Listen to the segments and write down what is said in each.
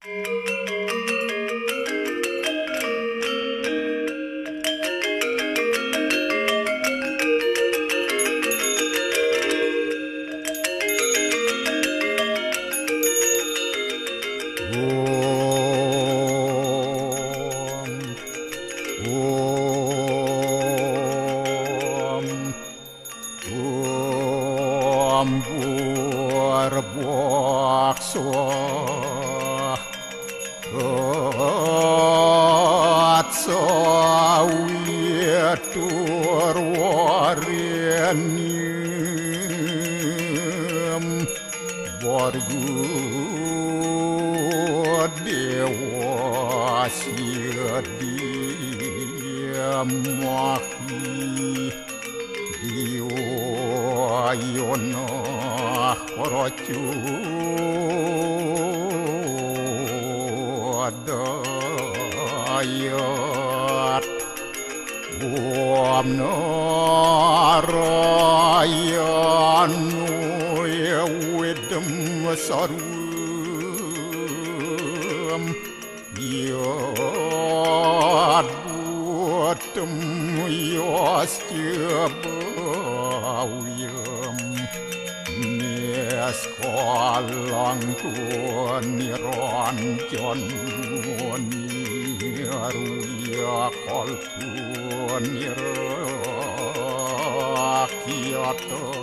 Thank you. तो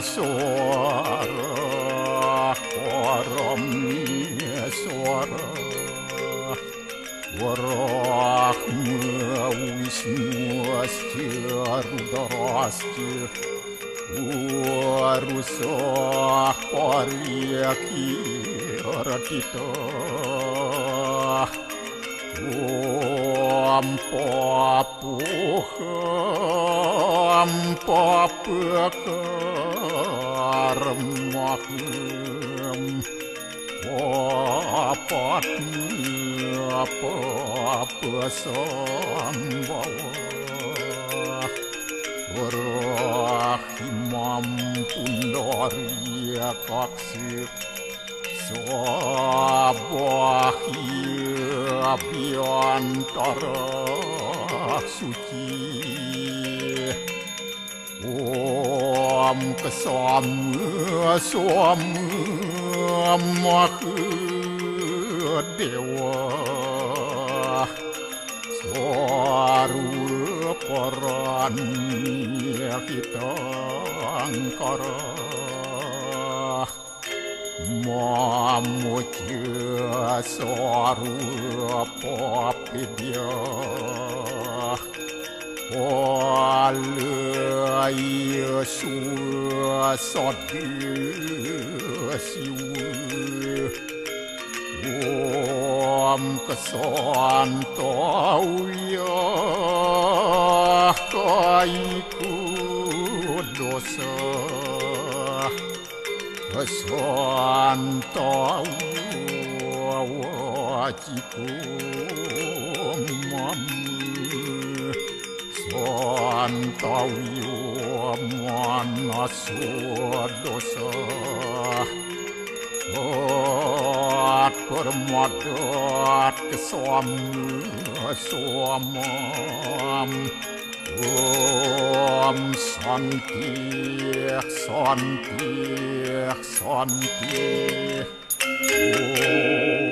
soră, oromie soră, Orah meu ismoste, rudoraste, Urusa, oriaki, ratita, Om papuha, am papaka. karmakem apat apa pesan bawa berahimam pun dari kaksi sabahi abiantara suci อมก็สอมสวมมาคือเดียวสวรุปรันกิตังกรมามุจสวรุปปิเดีย花乐也说说的羞，我们个算到呀，该苦多少，个算到我我几个妈妈。Antau io moana sua dosa At permodat ke suam suamam santiek santiek santiek Om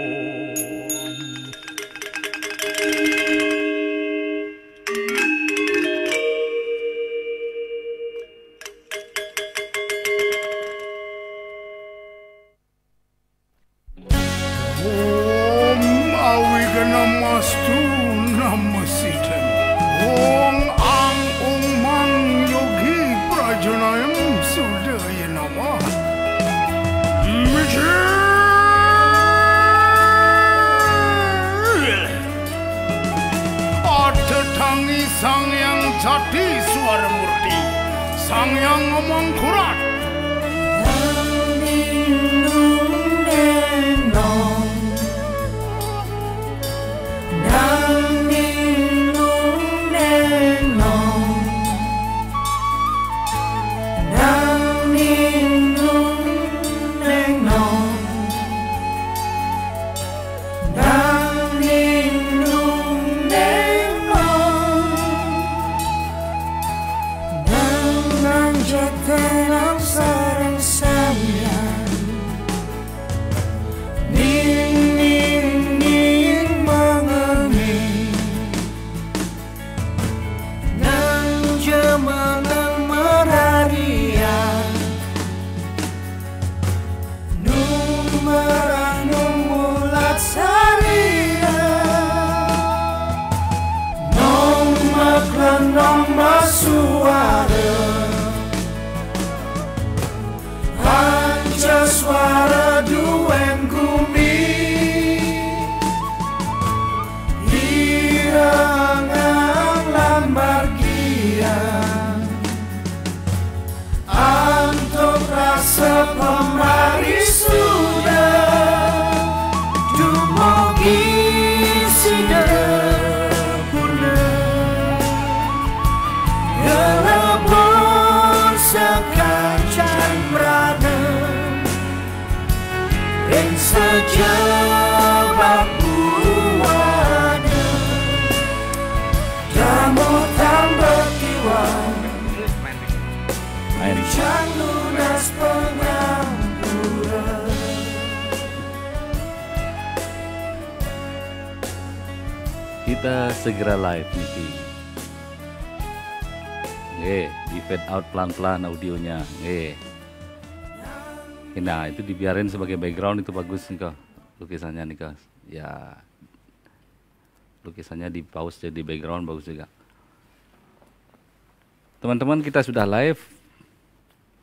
pelan-pelan audionya. Eh. Nah, itu dibiarin sebagai background itu bagus nih kok. Lukisannya nih kok. Ya. Lukisannya di pause jadi background bagus juga. Teman-teman kita sudah live.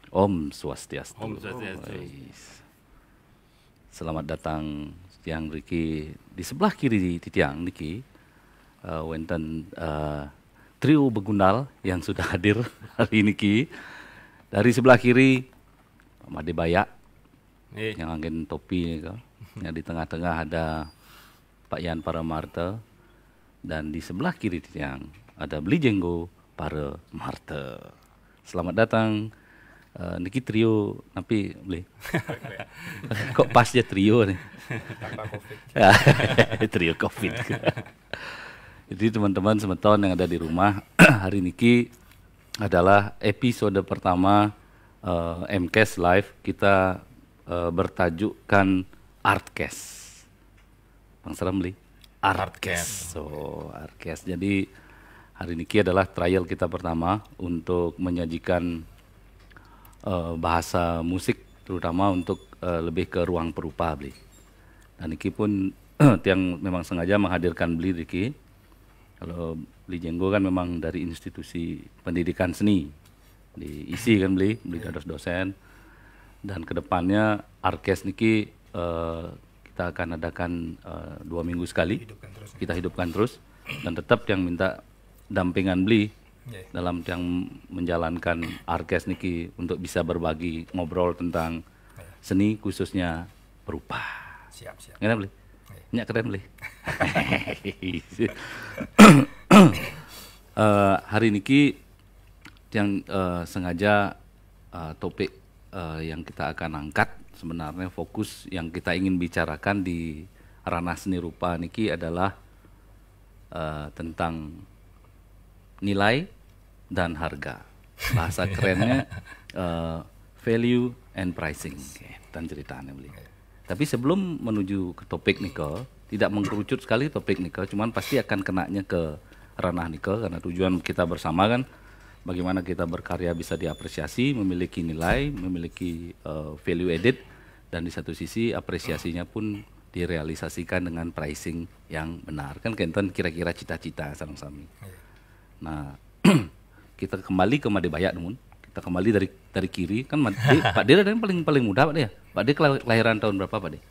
Om Swastiastu. Om Swastiastu. Oh, Selamat datang Tiang Riki di sebelah kiri di tiang Niki. Uh, Wenten uh, trio Begundal yang sudah hadir hari ini Ki. Dari sebelah kiri Pak Made Bayak eh. Iya. yang angin topi ya kan. yang di tengah-tengah ada Pak Yan Paramarta dan di sebelah kiri yang ada Beli Jenggo para Marta. Selamat datang Uh, niki trio tapi boleh. Kok pas dia trio nih. trio covid. Jadi teman-teman semeton yang ada di rumah hari ini adalah episode pertama uh, eh, MCAS Live kita uh, eh, bertajukkan Artcast. Bang Salam Artcast. So Artcast. Jadi hari ini adalah trial kita pertama untuk menyajikan uh, bahasa musik terutama untuk uh, lebih ke ruang perupa Bli. Dan niki pun yang memang sengaja menghadirkan beli niki kalau beli jenggo kan memang dari institusi pendidikan seni diisi kan beli beli iya. dados dosen dan kedepannya Arkes niki uh, kita akan adakan uh, dua minggu sekali hidupkan terus, kita hidupkan terus dan tetap yang minta dampingan beli yeah. dalam yang menjalankan Arkes niki untuk bisa berbagi ngobrol tentang iya. seni khususnya berupa siap siap nggak beli nyak keren beli iya. uh, hari Ki yang uh, sengaja uh, topik uh, yang kita akan angkat sebenarnya fokus yang kita ingin bicarakan di ranah seni rupa niki adalah uh, tentang nilai dan harga bahasa kerennya uh, value and pricing dan gitu ceritanya beli tapi sebelum menuju ke topik Nicole tidak mengerucut sekali topik nikel, cuman pasti akan kenanya ke ranah nikel karena tujuan kita bersama kan bagaimana kita berkarya bisa diapresiasi, memiliki nilai, memiliki uh, value added dan di satu sisi apresiasinya pun direalisasikan dengan pricing yang benar kan Kenton kira-kira cita-cita sarang sami. Iya. Nah, kita kembali ke Madebayak namun kita kembali dari dari kiri kan Pak Dede ada yang paling paling muda Pak ya. Pak Dir kelahiran tahun berapa Pak Dir?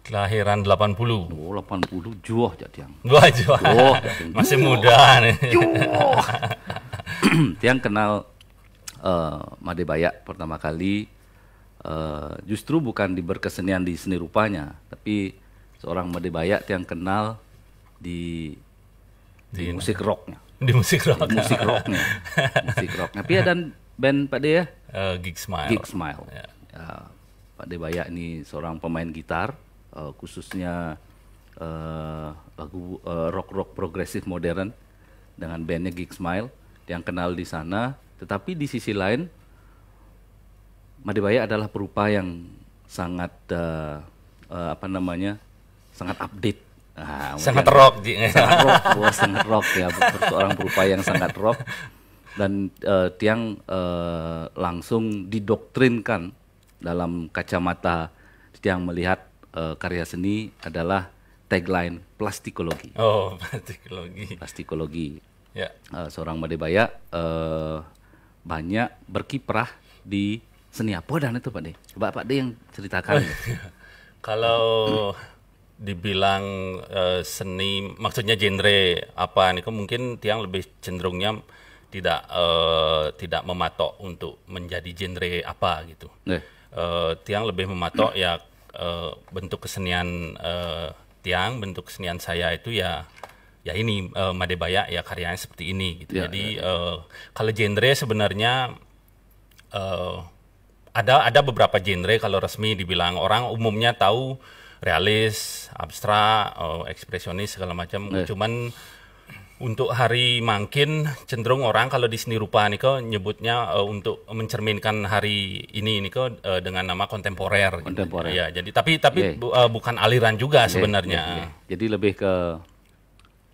Kelahiran 80. Oh, 80 juah jadi yang. juah. juah Oh, Masih juh. muda nih. Juah. tiang kenal uh, Made Bayak pertama kali uh, justru bukan di berkesenian di seni rupanya, tapi seorang Made Bayak yang kenal di di, di musik rocknya. Di musik rock. Di musik rocknya. musik rocknya. Tapi ada band Pak De ya? Uh, Gig Smile. Gig Smile. Yeah. Uh, ya, Pak De Bayak ini seorang pemain gitar uh, khususnya uh, lagu uh, eh, rock rock progresif modern dengan bandnya Geek Smile yang kenal di sana. Tetapi di sisi lain, Madibaya adalah perupa yang sangat uh, uh, apa namanya sangat update. Nah, sangat rock, sangat rock, wah, oh, sangat rock ya, orang perupa yang sangat rock dan uh, tiang uh, langsung didoktrinkan dalam kacamata tiang melihat uh, karya seni adalah tagline plastikologi. Oh, plastikologi. Plastikologi. Ya. Uh, seorang Madebaya uh, banyak berkiprah di seni apa dan itu Pak De? Coba Pak De yang ceritakan. Kalau dibilang uh, seni, maksudnya genre apa nih? Kan mungkin tiang lebih cenderungnya tidak uh, tidak mematok untuk menjadi genre apa gitu. Eh. Uh, tiang lebih mematok ya uh, bentuk kesenian uh, tiang bentuk kesenian saya itu ya ya ini uh, Madebaya ya karyanya seperti ini gitu. Ya, Jadi ya, ya. kalau genre sebenarnya uh, ada ada beberapa genre kalau resmi dibilang orang umumnya tahu realis, abstrak, uh, ekspresionis segala macam. Eh. Cuman untuk hari mangkin cenderung orang kalau di seni rupa niko nyebutnya uh, untuk mencerminkan hari ini niko uh, dengan nama kontemporer. Gitu. Kontemporer. Gitu. Ya, jadi tapi tapi iya. bu, uh, bukan aliran juga yeah, sebenarnya. Yeah, yeah. Jadi lebih ke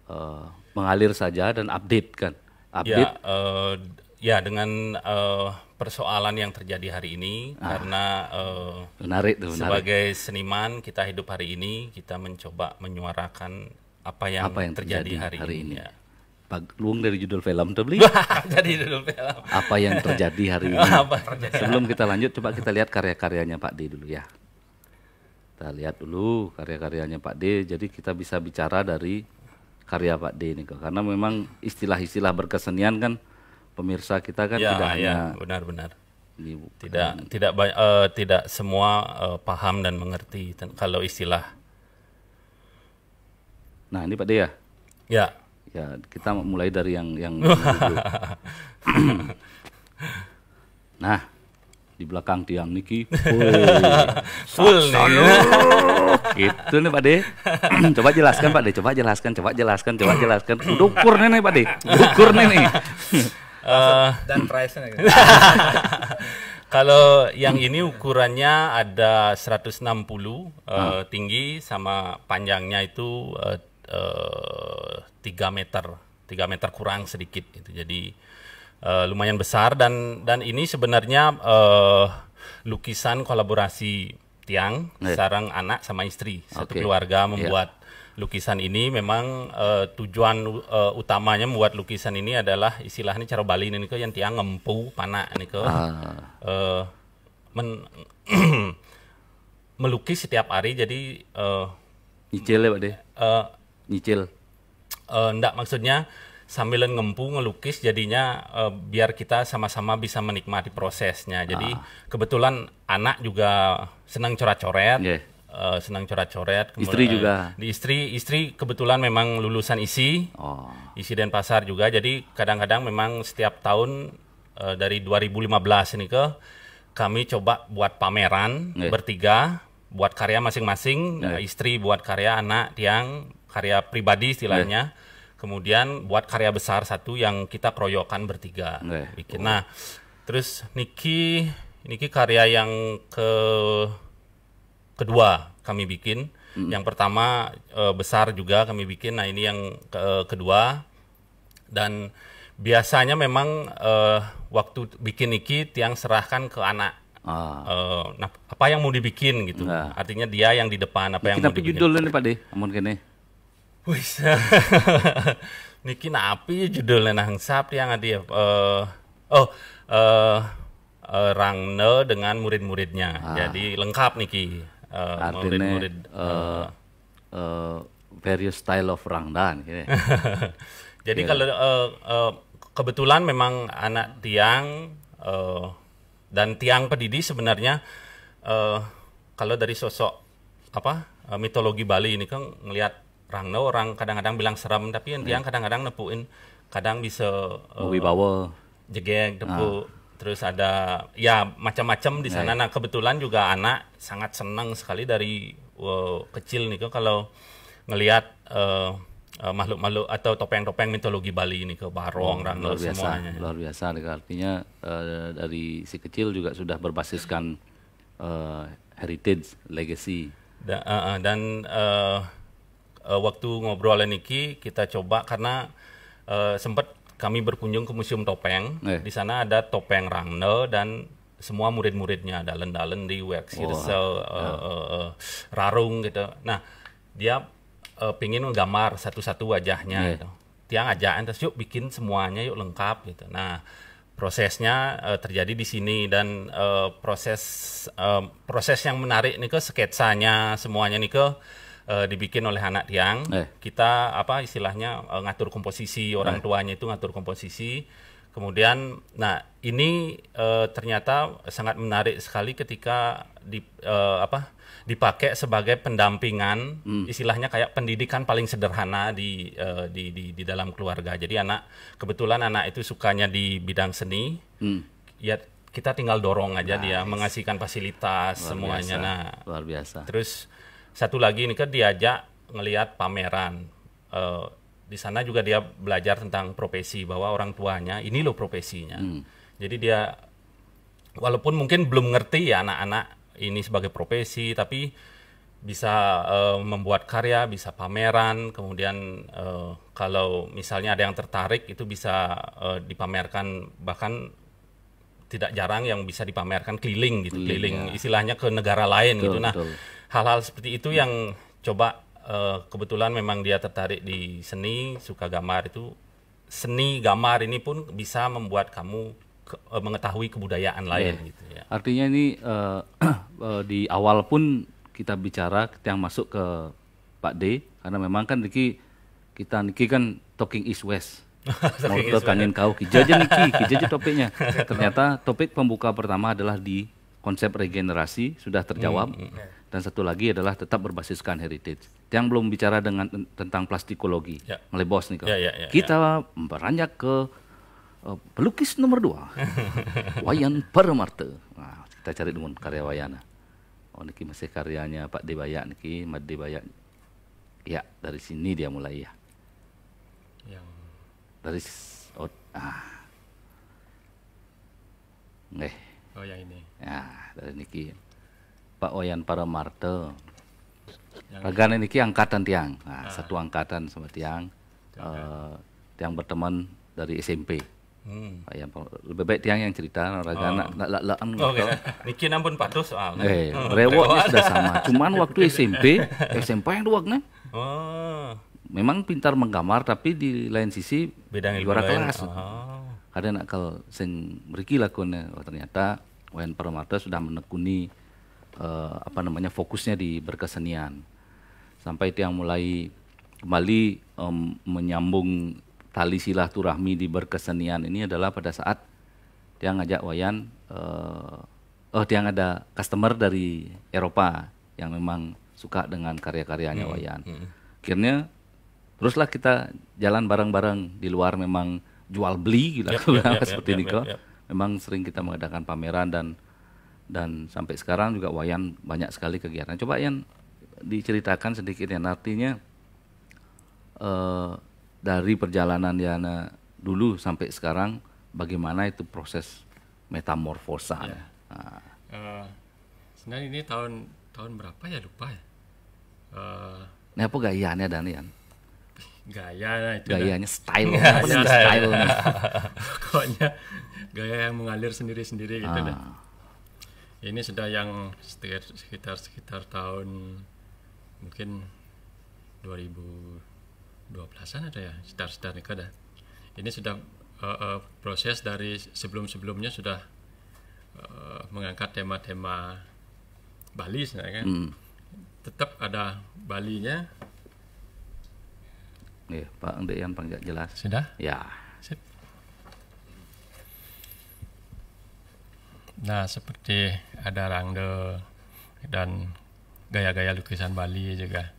uh, mengalir saja dan update kan. Iya, update. Ya, uh, ya dengan uh, persoalan yang terjadi hari ini ah, karena uh, menarik menarik. sebagai seniman kita hidup hari ini kita mencoba menyuarakan apa yang, apa yang terjadi, terjadi hari, hari ini. ini. Ya. Luang dari judul film terbeli. Jadi judul film. Apa yang terjadi hari ini? Sebelum kita lanjut, coba kita lihat karya-karyanya Pak D dulu ya. Kita lihat dulu karya-karyanya Pak D. Jadi kita bisa bicara dari karya Pak D ini, karena memang istilah-istilah berkesenian kan pemirsa kita kan ya, tidak ya, hanya benar-benar tidak tidak uh, tidak semua uh, paham dan mengerti kalau istilah Nah ini Pak Dea. Ya? ya. Ya. kita mulai dari yang yang nah di belakang tiang Niki full nih. gitu nih Pak De. coba jelaskan Pak De, coba jelaskan, coba jelaskan, coba jelaskan. ukur nih nih Pak De, ukur nih nih. Eh, dan price nih gitu. Kalau yang ini ukurannya ada 160 hmm. uh, tinggi sama panjangnya itu uh, Eh, tiga meter, 3 meter kurang sedikit itu. Jadi uh, lumayan besar dan dan ini sebenarnya uh, lukisan kolaborasi tiang, yeah. sarang anak sama istri. Satu keluarga iya. membuat yeah. lukisan ini memang uh, tujuan uh, utamanya membuat lukisan ini adalah istilahnya cara Bali ini ke yang tiang ngempu panak ini ke ah. uh, melukis setiap hari jadi uh, ya Pak deh. Uh, nyicil? Uh, eh, enggak, maksudnya sambil ngempu ngelukis jadinya uh, biar kita sama-sama bisa menikmati prosesnya. Jadi ah. kebetulan anak juga senang coret-coret. Yeah. Iya. Uh, senang coret-coret. Istri juga. Di istri istri kebetulan memang lulusan ISI. Oh. ISI Denpasar juga. Jadi kadang-kadang memang setiap tahun uh, dari 2015 ini ke kami coba buat pameran yeah. bertiga buat karya masing-masing, yeah. istri buat karya anak tiang karya pribadi istilahnya. Yeah. Kemudian buat karya besar satu yang kita keroyokan bertiga yeah. bikin. Nah, terus Niki Niki karya yang ke kedua kami bikin. Mm. Yang pertama e, besar juga kami bikin. Nah, ini yang ke, kedua dan biasanya memang e, waktu bikin Niki, tiang serahkan ke anak. Ah. Uh, nah, apa yang mau dibikin gitu. Nah. Artinya dia yang di depan apa Bikin yang mau dibikin. Tapi judulnya nih Pak De, amun kene. Wis. Niki napi ya judulnya nang sap yang dia ya? uh, eh, oh uh, eh, uh, eh, Rangne dengan murid-muridnya. Ah. Jadi lengkap niki. Uh, Artinya, murid-murid uh, uh, various style of Rangdan Jadi yeah. kalau uh, uh, kebetulan memang anak tiang uh, dan tiang pedidi sebenarnya uh, kalau dari sosok apa uh, mitologi Bali ini kan ngelihat orang orang kadang-kadang bilang seram tapi yang tiang iya. kadang-kadang nepuin kadang bisa uh, wibawa jegek depu ah. terus ada ya macam-macam di sana. Iya. Nah kebetulan juga anak sangat senang sekali dari uh, kecil nih kalau ngelihat uh, uh, makhluk-makhluk atau topeng-topeng mitologi Bali ini ke Barong, oh, Rangel, luar biasa, semuanya. Luar biasa, artinya uh, dari si kecil juga sudah berbasiskan uh, heritage, legacy. Da, uh, uh, dan uh, uh, waktu ngobrol Niki kita coba karena uh, eh, sempat kami berkunjung ke Museum Topeng. Eh. Di sana ada topeng Rangne dan semua murid-muridnya ada lendalen di Wex, oh, uh, eh, ya. uh, uh, Rarung gitu. Nah, dia uh, pingin gambar satu-satu wajahnya eh. gitu. Tiang ajaan terus yuk bikin semuanya yuk lengkap gitu. Nah, prosesnya uh, terjadi di sini dan uh, proses uh, proses yang menarik nih ke sketsanya semuanya nih ke uh, dibikin oleh anak tiang. Eh. Kita apa istilahnya uh, ngatur komposisi orang eh. tuanya itu ngatur komposisi. Kemudian, nah ini uh, ternyata sangat menarik sekali ketika di uh, apa dipakai sebagai pendampingan, hmm. istilahnya kayak pendidikan paling sederhana di, uh, di di di dalam keluarga. Jadi anak kebetulan anak itu sukanya di bidang seni, hmm. ya kita tinggal dorong aja nice. dia mengasihkan fasilitas Luar semuanya. Biasa. Nah, Luar biasa. Terus satu lagi ini kan diajak ngelihat pameran. e, di sana juga dia belajar tentang profesi bahwa orang tuanya ini loh profesinya. Hmm. Jadi dia walaupun mungkin belum ngerti ya anak-anak ini sebagai profesi tapi bisa e, membuat karya, bisa pameran, kemudian e, kalau misalnya ada yang tertarik itu bisa e, dipamerkan bahkan tidak jarang yang bisa dipamerkan keliling gitu, keliling, keliling ya. istilahnya ke negara lain gitu. betul, gitu. Nah, betul hal-hal seperti itu yang coba eh, kebetulan memang dia tertarik di seni, suka gambar itu seni gambar ini pun bisa membuat kamu eh, mengetahui kebudayaan lain yeah. gitu ya. Artinya ini uh, di awal pun kita bicara yang masuk ke Pak D karena memang kan Niki kita Niki kan talking east west. Mau kangen kau kijaja Niki, kijaja topiknya. Ternyata topik pembuka pertama adalah di konsep regenerasi sudah terjawab. Mm, -hmm dan satu lagi adalah tetap berbasiskan heritage. Yang belum bicara dengan tentang plastikologi, ya. melebos nih kok. Ya, ya, ya, Kita ya. beranjak ke eh, pelukis nomor dua, Wayan Permarte. Nah, kita cari dengan karya Wayana. Oh niki masih karyanya Pak Debaya niki, Mat Debaya. Ya dari sini dia mulai ya. Yang... Dari oh, ah. Eh. Oh yang ini. Ya dari niki. Pak Oyan para Paramarte. ini niki angkatan tiang. Nah, ah. satu angkatan sama tiang. Uh, tiang berteman dari SMP. Hmm. Yang, lebih baik tiang yang cerita ragana oh. nak lak lakan. Oh, gitu. Niki nampun patus ah, kan? Eh, hmm. rewoknya sudah sama. Cuman waktu SMP, SMP yang dua kena. Oh. Memang pintar menggambar tapi di lain sisi bidang juara kelas. Oh. Kadang nakal sing mriki lakone oh, ternyata Wayan Paramarta sudah menekuni uh, apa namanya fokusnya di berkesenian sampai itu yang mulai kembali um, menyambung tali silaturahmi di berkesenian ini adalah pada saat dia ngajak Wayan uh, oh dia ada customer dari Eropa yang memang suka dengan karya-karyanya hmm, Wayan hmm. akhirnya teruslah kita jalan bareng-bareng di luar memang jual beli gitu yep, yep, yep, seperti yep, kok yep, yep. memang sering kita mengadakan pameran dan dan sampai sekarang juga Wayan banyak sekali kegiatan. Coba yang diceritakan sedikit ya artinya eh, dari perjalanan Yana dulu sampai sekarang bagaimana itu proses metamorfosa. Ya. Nah. Uh, sebenarnya ini tahun tahun berapa ya lupa ya. Uh, ini apa gayanya Dan Yan? Gaya itu. Gayanya style. Ya, style. style. Pokoknya gaya yang mengalir sendiri-sendiri gitu uh ini sudah yang sekitar sekitar sekitar tahun mungkin 2012an ada ya sekitar sekitar itu ada. ini sudah eh, uh, eh, uh, proses dari sebelum sebelumnya sudah uh, mengangkat tema-tema Bali sebenarnya kan hmm. tetap ada Balinya ya Pak Andi yang panggil jelas sudah ya Nah, seperti ada rangde dan gaya-gaya lukisan Bali juga.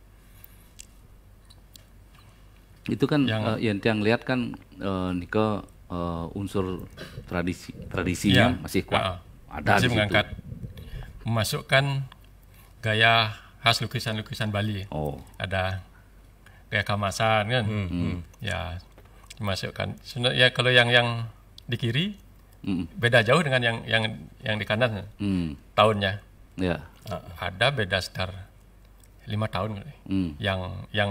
Itu kan yang uh, yang, yang lihat kan uh, Niko uh, unsur tradisi tradisinya ya, masih kuat. Uh, ada masih mengangkat memasukkan gaya khas lukisan-lukisan Bali. Oh. Ada gaya kamasan kan. Hmm. Hmm. Ya, dimasukkan. Sebenarnya ya, kalau yang yang di kiri Mm. Beda jauh dengan yang yang yang di kanan Mm. Tahunnya. Yeah. Ya. ada beda sekitar lima tahun kali. Mm. Yang yang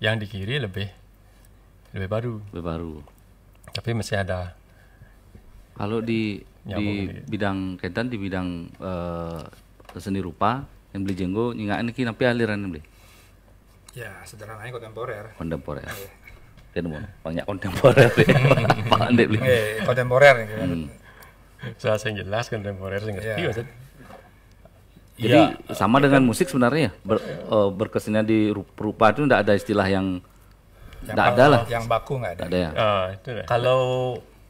yang di kiri lebih lebih baru. Lebih baru. Tapi masih ada. Kalau di di ini. bidang kaitan di bidang uh, seni rupa yang beli jenggo nyingaan ini nanti aliran yang beli? Ya sederhananya kontemporer. Kontemporer. Iya. Denmun, banyak kontemporer. Pak Andek beli. Eh, kontemporer. Ya. Hmm. saya sih jelas kontemporer, sih ngerti yeah. Jadi ya, sama dengan musik sebenarnya ya? ber, uh, berkesenian di rupa itu tidak ada istilah yang tidak ada lah. Yang baku nggak ada. ada ya. Uh, itu lah. Kalau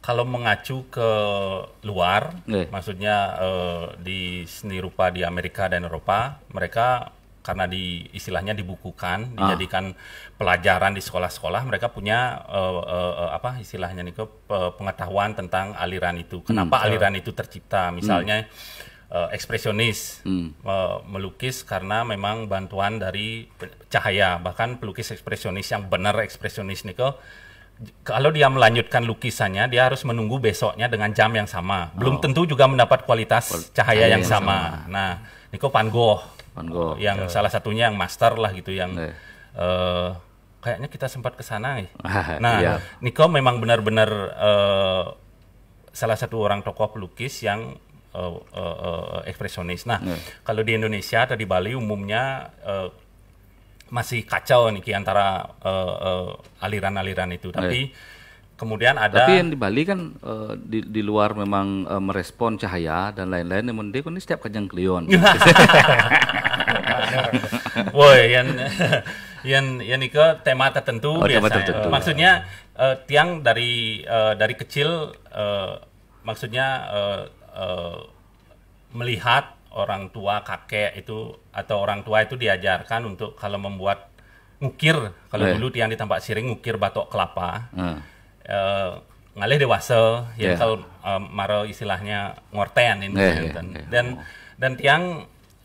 kalau mengacu ke luar, yeah. maksudnya uh, di seni rupa di Amerika dan Eropa, mereka karena di istilahnya dibukukan ah. dijadikan pelajaran di sekolah-sekolah mereka punya uh, uh, apa istilahnya nih ke pengetahuan tentang aliran itu hmm, kenapa hmm, aliran itu tercipta hmm. misalnya hmm. Uh, ekspresionis hmm. uh, melukis karena memang bantuan dari cahaya bahkan pelukis ekspresionis yang benar ekspresionis nih ke kalau dia melanjutkan lukisannya, dia harus menunggu besoknya dengan jam yang sama. Belum oh. tentu juga mendapat kualitas cahaya, cahaya yang, yang sama. sama. Nah, Niko Van Van Gogh. Yang yeah. salah satunya yang master lah gitu yang yeah. Ya. uh, kayaknya kita sempat ke sana nih. Iya. nah, yeah. Niko memang benar-benar uh, salah satu orang tokoh pelukis yang uh, uh, uh, ekspresionis. Nah, yeah. kalau di Indonesia atau di Bali umumnya uh, masih kacau nih antara aliran-aliran uh, uh, itu. Tapi yeah Kemudian ada Tapi yang di Bali kan uh, di, di luar memang uh, merespon cahaya dan lain-lain Namun dia ini kan setiap kajang klion. Woi, yang yang yang ke tema tertentu oh, biasanya. Tema tertentu. Maksudnya uh, tiang dari uh, dari kecil uh, maksudnya uh, uh, melihat orang tua kakek itu atau orang tua itu diajarkan untuk kalau membuat ngukir kalau yeah. dulu tiang di tempat siring ngukir batok kelapa. Uh. Eh, ngalih dewasa yeah. ya kalau uh, eh, maro istilahnya ngortean ini yeah, yeah, ya, dan, yeah. dan dan tiang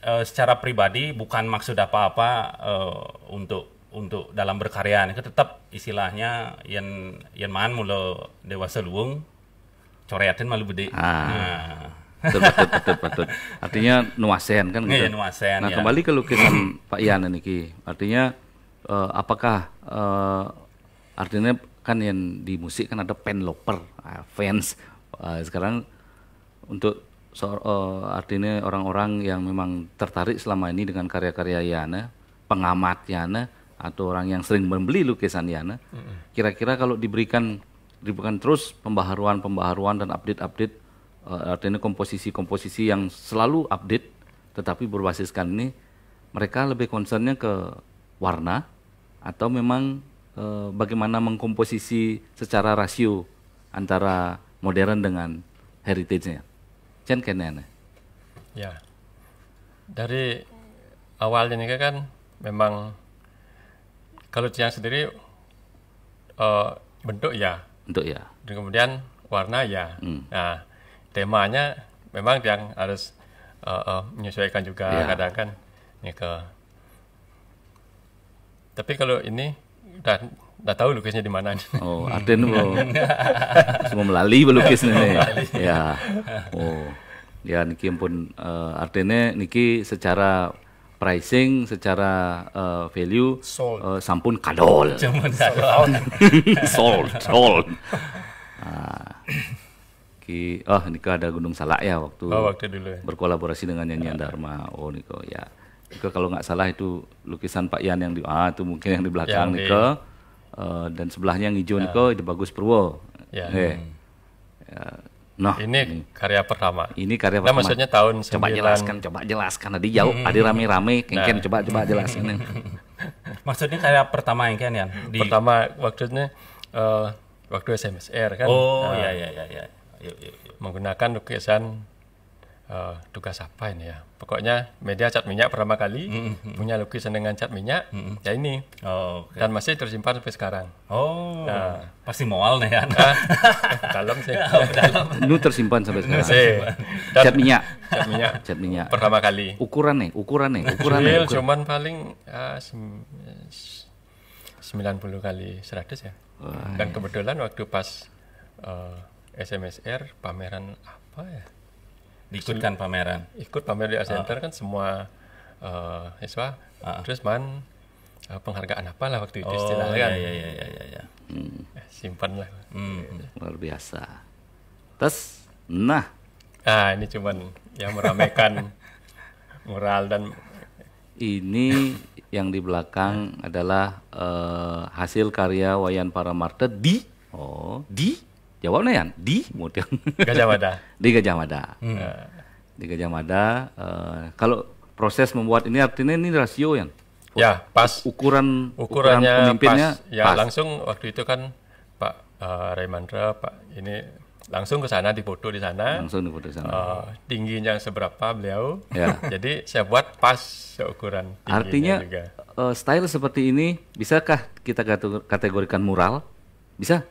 uh, secara pribadi bukan maksud apa-apa uh, untuk untuk dalam berkarya itu tetap istilahnya yang yang man mulu dewasa luung coreatin malu bede ah. nah. betul, betul, betul, Artinya nuasen kan iya, gitu. Yeah, nuasen, nah, ya. kembali ke lukisan Pak Ian ini, Artinya uh, apakah uh, artinya kan yang di musik kan ada pen loper ah, fans uh, sekarang untuk so, uh, eh, artinya orang-orang yang memang tertarik selama ini dengan karya-karya Yana pengamat Yana atau orang yang sering membeli lukisan Yana kira-kira kalau diberikan diberikan terus pembaharuan-pembaharuan dan update-update uh, artinya komposisi-komposisi yang selalu update tetapi berbasiskan ini mereka lebih concernnya ke warna atau memang Eh, bagaimana mengkomposisi secara rasio antara modern dengan heritage-nya. Chen kenene. Ya. Dari awalnya ini kan memang kalau Cian sendiri uh, bentuk ya. Bentuk ya. Dan kemudian warna ya. Hmm. Nah, temanya memang yang harus uh, uh, menyesuaikan juga ya. kadang kan ini ke. Tapi kalau ini dah nggak tahu lukisnya di mana. Oh, nih mau semua melalui belukis nih. ya. Oh. Ya niki pun uh, eh, artinya niki secara pricing, secara uh, value Uh, sampun kadol. Cuman sold, sold. Nah, oh Niki ada Gunung Salak ya waktu, oh, waktu dulu berkolaborasi dengan Nyanyian Dharma. Oh niko ya kalau nggak salah itu lukisan Pak Ian yang di ah itu mungkin yang di belakang yang di... uh, dan sebelahnya yang hijau ya. Nike itu bagus Purwo. Ya. Hey. Hmm. Nah, ini, ini karya pertama. Ini karya nah, pertama. maksudnya tahun Coba 9... jelaskan, coba jelaskan. Tadi jauh, hmm. ada rame-rame, Ken, nah. coba coba jelaskan. maksudnya karya pertama yang Ken ya? Di... Pertama eh, waktu uh, waktu SMSR kan. Oh, iya ya iya ya ya. ya, ya. Menggunakan lukisan uh, tugas apa ini ya pokoknya media cat minyak pertama kali mm-hmm. punya lukisan dengan cat minyak mm-hmm. ya ini oh, okay. dan masih tersimpan sampai sekarang oh nah, pasti mual nih ya dalam sih oh, dalam lu tersimpan sampai sekarang tersimpan. Dan, cat minyak cat minyak cat minyak pertama kali ukuran nih ukuran nih ukuran nih cuman paling ah, eh, uh, 90 kali 100 ya Oh, dan ya. kebetulan waktu pas uh, eh, SMSR pameran apa ya diikutkan pameran ikut pameran di Art ah. Center uh. kan semua uh, eh, siswa uh. Ah. terus man uh, penghargaan apa lah waktu itu oh, istilahnya iya, kan iya, iya, iya, iya, ya. Hmm. Eh, simpan lah hmm. luar biasa terus nah ah ini cuman yang meramaikan mural dan ini yang di belakang adalah uh, hasil karya Wayan Paramarta di oh di Jawabnya yang di model. Gajah Mada. di Gajah Mada. Hmm. Ya. Di Gajah Mada. Uh, kalau proses membuat ini artinya ini rasio yang. Ya pas. Ukuran ukurannya ukuran pas. Ya pas. langsung waktu itu kan Pak uh, eh, Raymandra Pak ini langsung ke sana dipoto di sana. Langsung dipoto di sana. Uh, tingginya seberapa beliau. Ya. Jadi saya buat pas seukuran tingginya Artinya, juga. Uh, style seperti ini bisakah kita kategorikan mural? Bisa?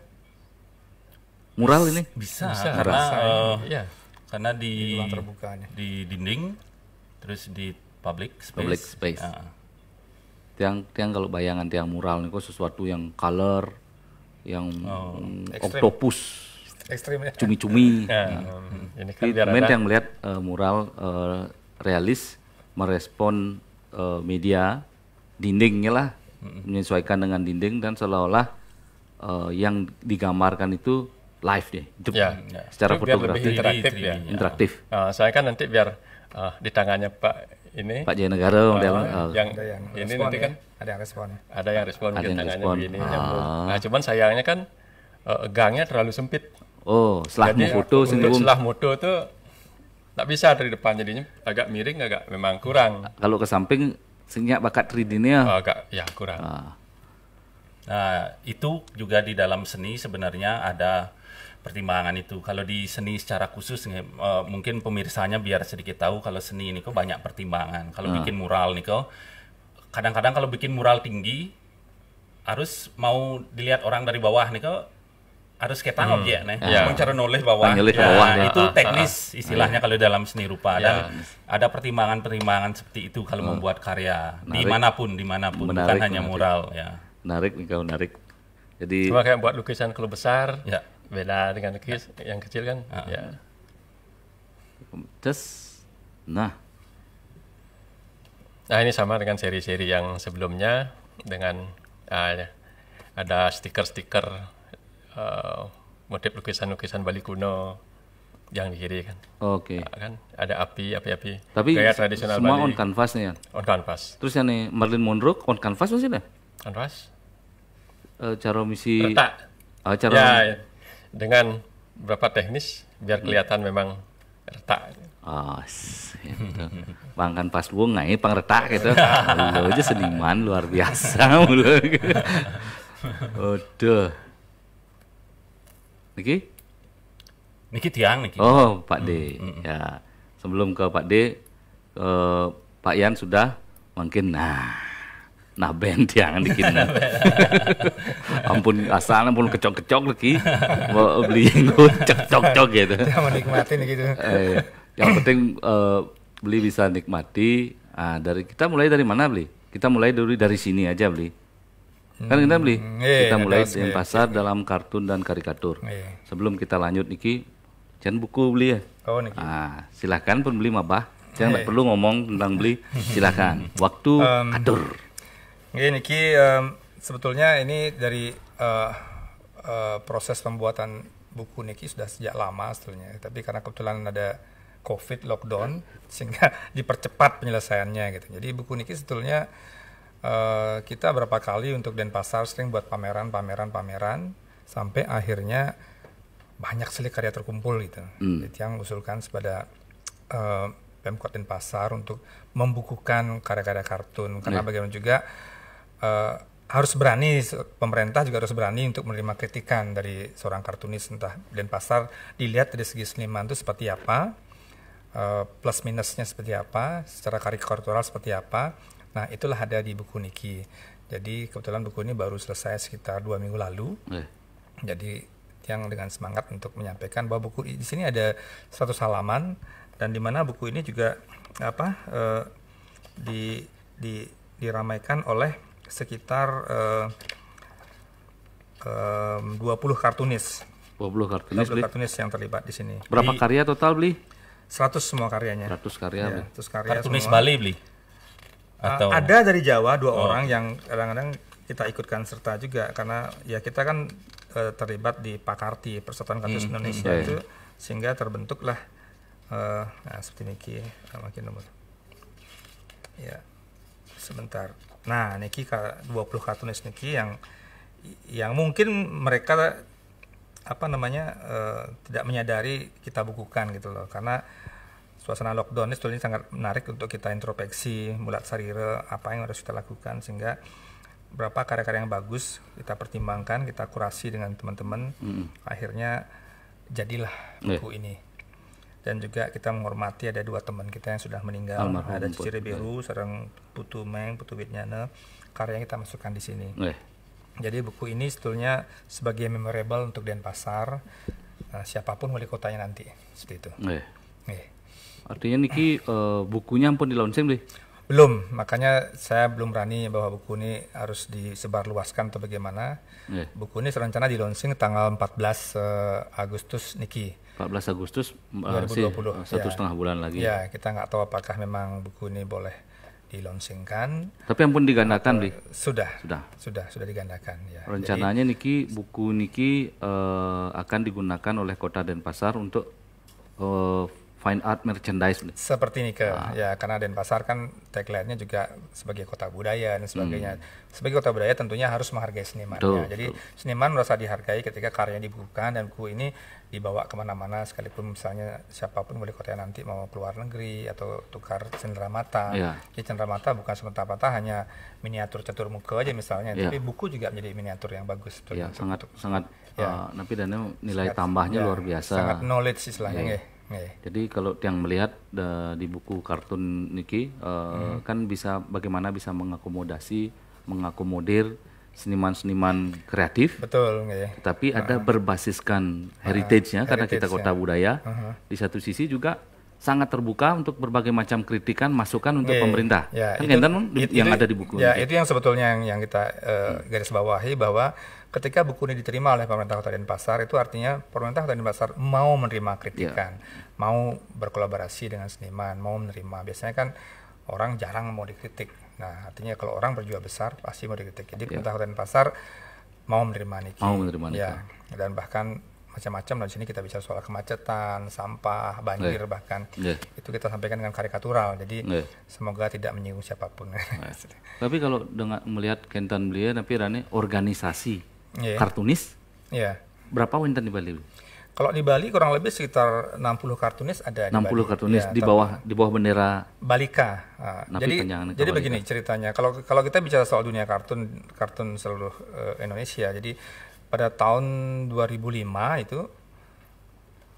mural ini? Bisa, bisa karena uh, ya karena di di, di dinding terus di public space. Public space. Uh. Tiang tiang kalau bayangan tiang mural itu sesuatu yang color yang oh, mm, octopus ekstrim ya. Cumi-cumi. Ya. Nah. Ini yang kan melihat uh, mural uh, realis merespon uh, media dindingnya lah hmm. menyesuaikan dengan dinding dan seolah-olah uh, yang digambarkan itu live nih, hidup ya, hmm. ya. secara itu fotografi ya. lebih interaktif, ya. interaktif. Uh, saya kan nanti biar uh, di tangannya Pak ini Pak Jaya Negara uh, ah, ah. yang, uh, yang, yang ini nanti ya? kan ada yang respon ada yang respon ada yang respon begini, ah. Nyambung. nah cuman sayangnya kan uh, gangnya terlalu sempit oh setelah Jadi, foto ya, sendiri setelah foto tuh tak bisa dari depan jadinya agak miring agak memang kurang kalau ke samping sehingga bakat 3D nya oh, agak ya kurang ah. nah itu juga di dalam seni sebenarnya ada pertimbangan itu. Kalau di seni secara khusus uh, mungkin pemirsanya biar sedikit tahu kalau seni ini kok banyak pertimbangan. Kalau uh. bikin mural nih kok kadang-kadang kalau bikin mural tinggi harus mau dilihat orang dari bawah nih kok harus kita hmm. ya, nih, yeah. cuma cara nulis bawah. nah, ya. itu ah, ah, ah. teknis istilahnya iya. kalau dalam seni rupa yeah. dan ada pertimbangan-pertimbangan seperti itu kalau hmm. membuat karya menarik. dimanapun, dimanapun menarik, bukan menarik. hanya mural ya. Menarik nih kau narik Jadi Cuma kayak buat lukisan kalau besar, ya beda dengan kecil, ya. yang kecil kan uh ah. -huh. ya terus nah nah ini sama dengan seri-seri yang sebelumnya dengan uh, ada stiker-stiker uh, eh, motif lukisan-lukisan Bali kuno yang di kiri kan. Oke. Okay. Ah, kan ada api, api-api. Tapi gaya tradisional semua Bali. on canvas nih ya. On canvas. Terus yang nih Merlin Monroe on canvas masih ada? Canvas. uh, cara misi. Retak. Oh, cara. Ya, ya dengan beberapa teknis biar iya. kelihatan memang retak. Oh, gitu. Bang kan pas bunga nah, ini pang retak gitu. Lu aja seniman luar biasa mulu. Aduh. Niki? Niki tiang niki. Oh, Pak D. Hmm. Ya. Sebelum ke Pak D, eh, Pak Yan sudah mungkin nah nah ben yang dikit ampun asalnya ampun kecok kecok lagi mau beli yang gue cok cok gitu menikmati gitu eh, yang penting eh, beli bisa nikmati nah, dari kita mulai dari mana beli kita mulai dari dari sini aja beli kan kita beli hmm, iya, kita iya, mulai dari pasar dalam kartun dan karikatur iya. sebelum kita lanjut niki jangan buku beli ya oh, Ah, silahkan pun beli mabah jangan perlu ngomong tentang beli silahkan waktu um, atur jadi iya, Niki um, sebetulnya ini dari uh, uh, proses pembuatan buku Niki sudah sejak lama sebetulnya, tapi karena kebetulan ada COVID lockdown sehingga dipercepat penyelesaiannya gitu. Jadi buku Niki sebetulnya uh, kita berapa kali untuk Denpasar sering buat pameran, pameran, pameran sampai akhirnya banyak sekali karya terkumpul gitu. Mm. Jadi yang usulkan kepada uh, Pemkot Denpasar untuk membukukan karya-karya kartun karena hmm. bagaimana juga Eh, harus berani pemerintah juga harus berani untuk menerima kritikan dari seorang kartunis entah Denpasar dilihat dari segi seniman itu seperti apa uh, plus minusnya seperti apa secara karikatural seperti apa nah itulah ada di buku Niki jadi kebetulan buku ini baru selesai sekitar dua minggu lalu eh. jadi yang dengan semangat untuk menyampaikan bahwa buku di sini ada satu halaman dan di mana buku ini juga apa uh, di di diramaikan oleh sekitar uh, um, 20 kartunis. 20 kartunis, 20 kartunis yang terlibat di sini. Berapa di, karya total, Beli? 100 semua karyanya. 100 karya, ya, 100 karya Kartunis semua. Bali, Beli? Atau? ada dari Jawa, dua oh. orang yang kadang-kadang kita ikutkan serta juga karena ya kita kan uh, terlibat di Pakarti Persatuan Kartunis hmm, hmm, Indonesia okay. Ya, ya. itu sehingga terbentuklah uh, nah, seperti ini makin nomor ya sebentar Nah, niki 20 kartunis niki yang yang mungkin mereka apa namanya uh, tidak menyadari kita bukukan gitu loh karena suasana lockdown ini sebetulnya sangat menarik untuk kita introspeksi mulat sarire apa yang harus kita lakukan sehingga berapa karya-karya yang bagus kita pertimbangkan kita kurasi dengan teman-teman mm akhirnya jadilah iya. buku yeah. ini dan juga kita menghormati ada dua teman kita yang sudah meninggal Almarhum ada Cici Biru, seorang Putu Meng, Putu Witnyana karya yang kita masukkan di sini. Eh. Jadi buku ini sebetulnya sebagai memorable untuk Denpasar uh, siapapun wali kotanya nanti seperti itu. Eh. Eh. Artinya Niki uh, bukunya pun di launching deh belum makanya saya belum berani bahwa buku ini harus disebarluaskan atau bagaimana yeah. buku ini serencana di launching tanggal 14 uh, eh, Agustus Niki 14 Agustus uh, satu ya. setengah bulan lagi. Ya, kita nggak tahu apakah memang buku ini boleh dilonsingkan. Tapi yang pun digandakan, Bi. Eh, sudah. Sudah. Sudah, sudah digandakan ya. Rencananya Jadi, Niki buku Niki uh, akan digunakan oleh Kota Denpasar untuk uh, fine art merchandise. Seperti ini ke ah. ya karena Denpasar kan tagline-nya juga sebagai kota budaya dan sebagainya. Hmm. Sebagai kota budaya tentunya harus menghargai seniman. Betul, ya. Jadi betul. seniman merasa dihargai ketika karyanya dibukukan dan buku ini dibawa kemana-mana sekalipun misalnya siapapun boleh kota yang nanti mau keluar negeri atau tukar cenderamata. Yeah. Jadi ya, cenderamata bukan semata-mata hanya miniatur catur muka aja misalnya, yeah. tapi buku juga menjadi miniatur yang bagus. Betul, yeah, sangat sangat ya. uh, eh, tapi dan nilai sangat, tambahnya ya, luar biasa. Sangat knowledge istilahnya. Yeah. Ya. Ya. Jadi kalau yang melihat uh, di buku kartun Niki uh, hmm. kan bisa bagaimana bisa mengakomodasi, mengakomodir seniman-seniman kreatif. Betul. Yeah. Tapi uh-huh. ada berbasiskan nah, heritage-nya uh karena heritage kita kota budaya. Uh-huh. Di satu sisi juga sangat terbuka untuk berbagai macam kritikan masukan untuk yeah, pemerintah yeah, kan itu, yang itu, ada di buku ya itu yang sebetulnya yang, yang kita uh, garis bawahi bahwa ketika buku ini diterima oleh pemerintah Kota Denpasar itu artinya pemerintah Kota Denpasar mau menerima kritikan, yeah. mau berkolaborasi dengan seniman, mau menerima. Biasanya kan orang jarang mau dikritik. Nah, artinya kalau orang berjuang besar pasti mau dikritik. Jadi yeah. pemerintah Kota Denpasar mau menerima Niki. Mau menerima Niki. Ya, dan bahkan macam-macam nah, di sini kita bisa soal kemacetan, sampah, banjir yeah. bahkan yeah. itu kita sampaikan dengan karikatural. Jadi yeah. semoga tidak menyinggung siapapun. Yeah. tapi kalau dengan melihat Kentan beliau tapi Rani organisasi yeah. kartunis. Yeah. Berapa winter di Bali? Kalau di Bali kurang lebih sekitar 60 kartunis ada. 60 Bali. kartunis ya, di bawah di bawah bendera Balika. Nah, jadi jadi Balika. begini ceritanya. Kalau kalau kita bicara soal dunia kartun kartun seluruh uh, Indonesia. Jadi pada tahun 2005 itu